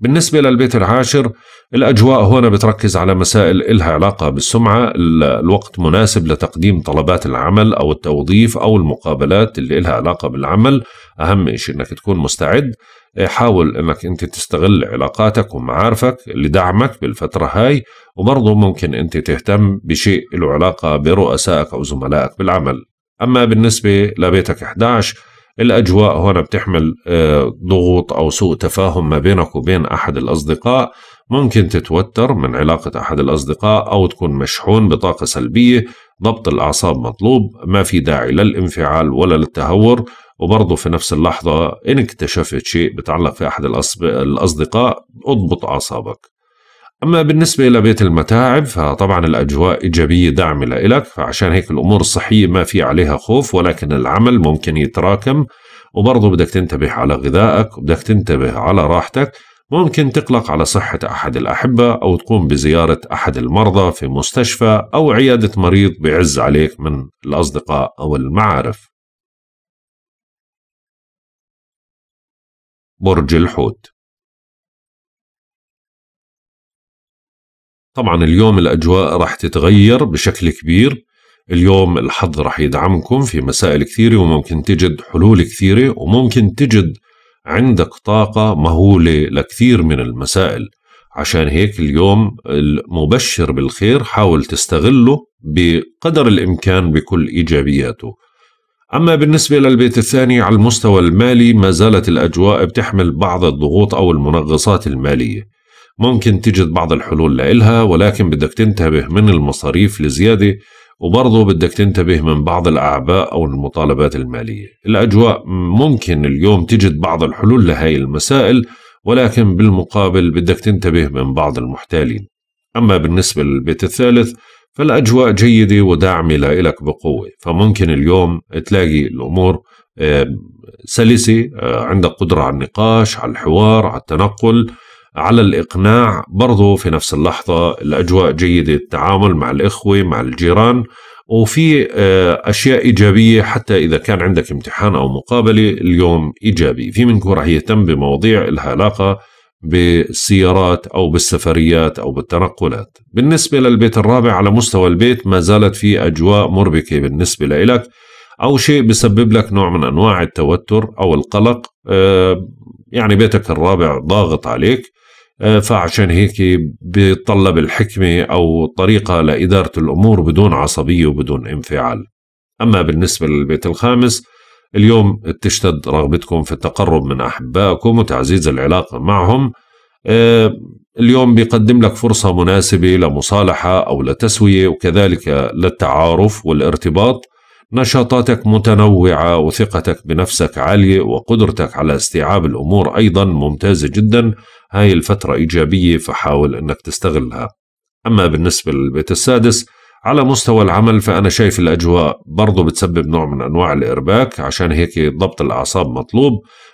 بالنسبة للبيت العاشر الأجواء هنا بتركز على مسائل إلها علاقة بالسمعة الوقت مناسب لتقديم طلبات العمل أو التوظيف أو المقابلات اللي إلها علاقة بالعمل أهم شيء أنك تكون مستعد إيه، حاول انك انت تستغل علاقاتك ومعارفك لدعمك بالفتره هاي وبرضه ممكن انت تهتم بشيء له علاقه برؤسائك او زملائك بالعمل اما بالنسبه لبيتك 11 الاجواء هنا بتحمل إيه، ضغوط او سوء تفاهم ما بينك وبين احد الاصدقاء ممكن تتوتر من علاقه احد الاصدقاء او تكون مشحون بطاقه سلبيه ضبط الاعصاب مطلوب ما في داعي للانفعال ولا للتهور وبرضه في نفس اللحظة إن اكتشفت شيء بتعلق في أحد الأصدقاء اضبط أعصابك أما بالنسبة إلى بيت المتاعب فطبعا الأجواء إيجابية داعمة لإلك فعشان هيك الأمور الصحية ما في عليها خوف ولكن العمل ممكن يتراكم وبرضه بدك تنتبه على غذائك وبدك تنتبه على راحتك ممكن تقلق على صحة أحد الأحبة أو تقوم بزيارة أحد المرضى في مستشفى أو عيادة مريض بعز عليك من الأصدقاء أو المعارف برج الحوت طبعا اليوم الأجواء راح تتغير بشكل كبير اليوم الحظ راح يدعمكم في مسائل كثيرة وممكن تجد حلول كثيرة وممكن تجد عندك طاقة مهولة لكثير من المسائل عشان هيك اليوم المبشر بالخير حاول تستغله بقدر الإمكان بكل إيجابياته أما بالنسبة للبيت الثاني على المستوى المالي ما زالت الأجواء بتحمل بعض الضغوط أو المنغصات المالية ممكن تجد بعض الحلول لإلها ولكن بدك تنتبه من المصاريف لزيادة وبرضه بدك تنتبه من بعض الأعباء أو المطالبات المالية الأجواء ممكن اليوم تجد بعض الحلول لهي المسائل ولكن بالمقابل بدك تنتبه من بعض المحتالين أما بالنسبة للبيت الثالث فالأجواء جيدة وداعمة لإلك بقوة فممكن اليوم تلاقي الأمور سلسة آه، عندك قدرة على النقاش على الحوار على التنقل على الإقناع برضو في نفس اللحظة الأجواء جيدة التعامل مع الإخوة مع الجيران وفي آه، أشياء إيجابية حتى إذا كان عندك امتحان أو مقابلة اليوم إيجابي في منكم رح يهتم بمواضيع لها علاقة بالسيارات أو بالسفريات أو بالتنقلات بالنسبة للبيت الرابع على مستوى البيت ما زالت في أجواء مربكة بالنسبة لإلك أو شيء بسبب لك نوع من أنواع التوتر أو القلق آه، يعني بيتك الرابع ضاغط عليك آه، فعشان هيك بيتطلب الحكمة أو طريقة لإدارة الأمور بدون عصبية وبدون انفعال أما بالنسبة للبيت الخامس اليوم تشتد رغبتكم في التقرب من أحبائكم وتعزيز العلاقة معهم آه، اليوم بيقدم لك فرصة مناسبة لمصالحة أو لتسوية وكذلك للتعارف والارتباط نشاطاتك متنوعة وثقتك بنفسك عالية وقدرتك على استيعاب الأمور أيضا ممتازة جدا هاي الفترة إيجابية فحاول أنك تستغلها أما بالنسبة للبيت السادس على مستوى العمل فأنا شايف الأجواء برضه بتسبب نوع من أنواع الإرباك عشان هيك ضبط الأعصاب مطلوب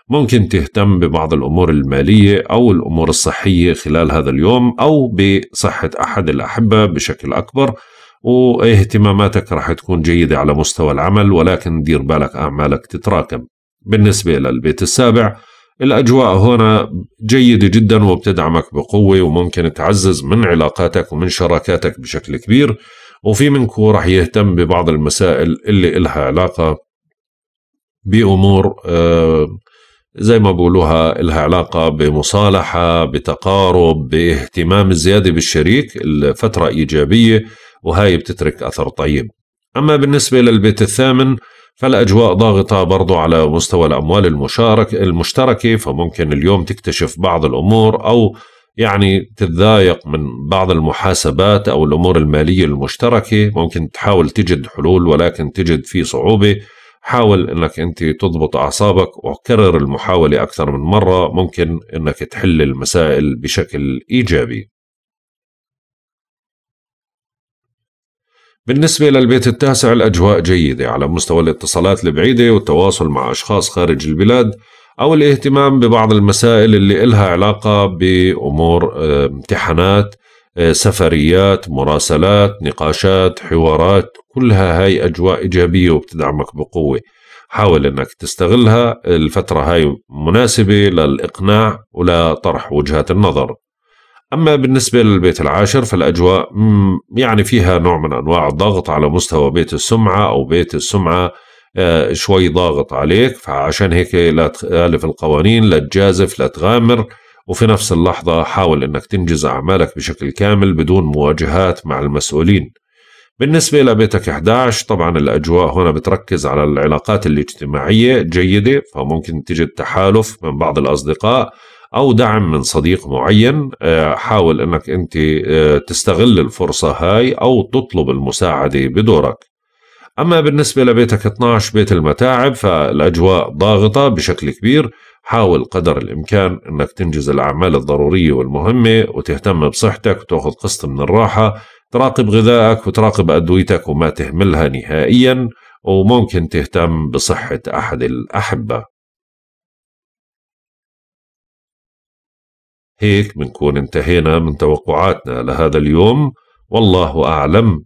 ممكن تهتم ببعض الأمور المالية أو الأمور الصحية خلال هذا اليوم أو بصحة أحد الأحبة بشكل أكبر واهتماماتك رح تكون جيدة على مستوى العمل ولكن دير بالك أعمالك تتراكم بالنسبة للبيت السابع الأجواء هنا جيدة جدا وبتدعمك بقوة وممكن تعزز من علاقاتك ومن شراكاتك بشكل كبير وفي منكم راح يهتم ببعض المسائل اللي إلها علاقة بأمور آه، زي ما بقولوها إلها علاقة بمصالحة بتقارب باهتمام الزيادة بالشريك الفترة إيجابية وهاي بتترك أثر طيب أما بالنسبة للبيت الثامن فالأجواء ضاغطة برضو على مستوى الأموال المشارك المشتركة فممكن اليوم تكتشف بعض الأمور أو يعني تتضايق من بعض المحاسبات أو الأمور المالية المشتركة ممكن تحاول تجد حلول ولكن تجد في صعوبة حاول أنك أنت تضبط أعصابك وكرر المحاولة أكثر من مرة ممكن أنك تحل المسائل بشكل إيجابي بالنسبة للبيت التاسع الأجواء جيدة على مستوى الاتصالات البعيدة والتواصل مع أشخاص خارج البلاد أو الاهتمام ببعض المسائل اللي إلها علاقة بأمور آه، امتحانات آه، سفريات مراسلات نقاشات حوارات كلها هاي أجواء إيجابية وبتدعمك بقوة حاول أنك تستغلها الفترة هاي مناسبة للإقناع ولطرح وجهات النظر أما بالنسبة للبيت العاشر فالأجواء يعني فيها نوع من أنواع الضغط على مستوى بيت السمعة أو بيت السمعة آه، شوي ضاغط عليك فعشان هيك لا تخالف القوانين لا تجازف لا تغامر وفي نفس اللحظة حاول أنك تنجز أعمالك بشكل كامل بدون مواجهات مع المسؤولين بالنسبة لبيتك 11 طبعا الأجواء هنا بتركز على العلاقات الاجتماعية جيدة فممكن تجد تحالف من بعض الأصدقاء أو دعم من صديق معين آه، حاول أنك أنت آه، تستغل الفرصة هاي أو تطلب المساعدة بدورك أما بالنسبة لبيتك 12 بيت المتاعب فالأجواء ضاغطة بشكل كبير حاول قدر الإمكان أنك تنجز الأعمال الضرورية والمهمة وتهتم بصحتك وتأخذ قسط من الراحة تراقب غذائك وتراقب أدويتك وما تهملها نهائيا وممكن تهتم بصحة أحد الأحبة هيك بنكون انتهينا من توقعاتنا لهذا اليوم والله أعلم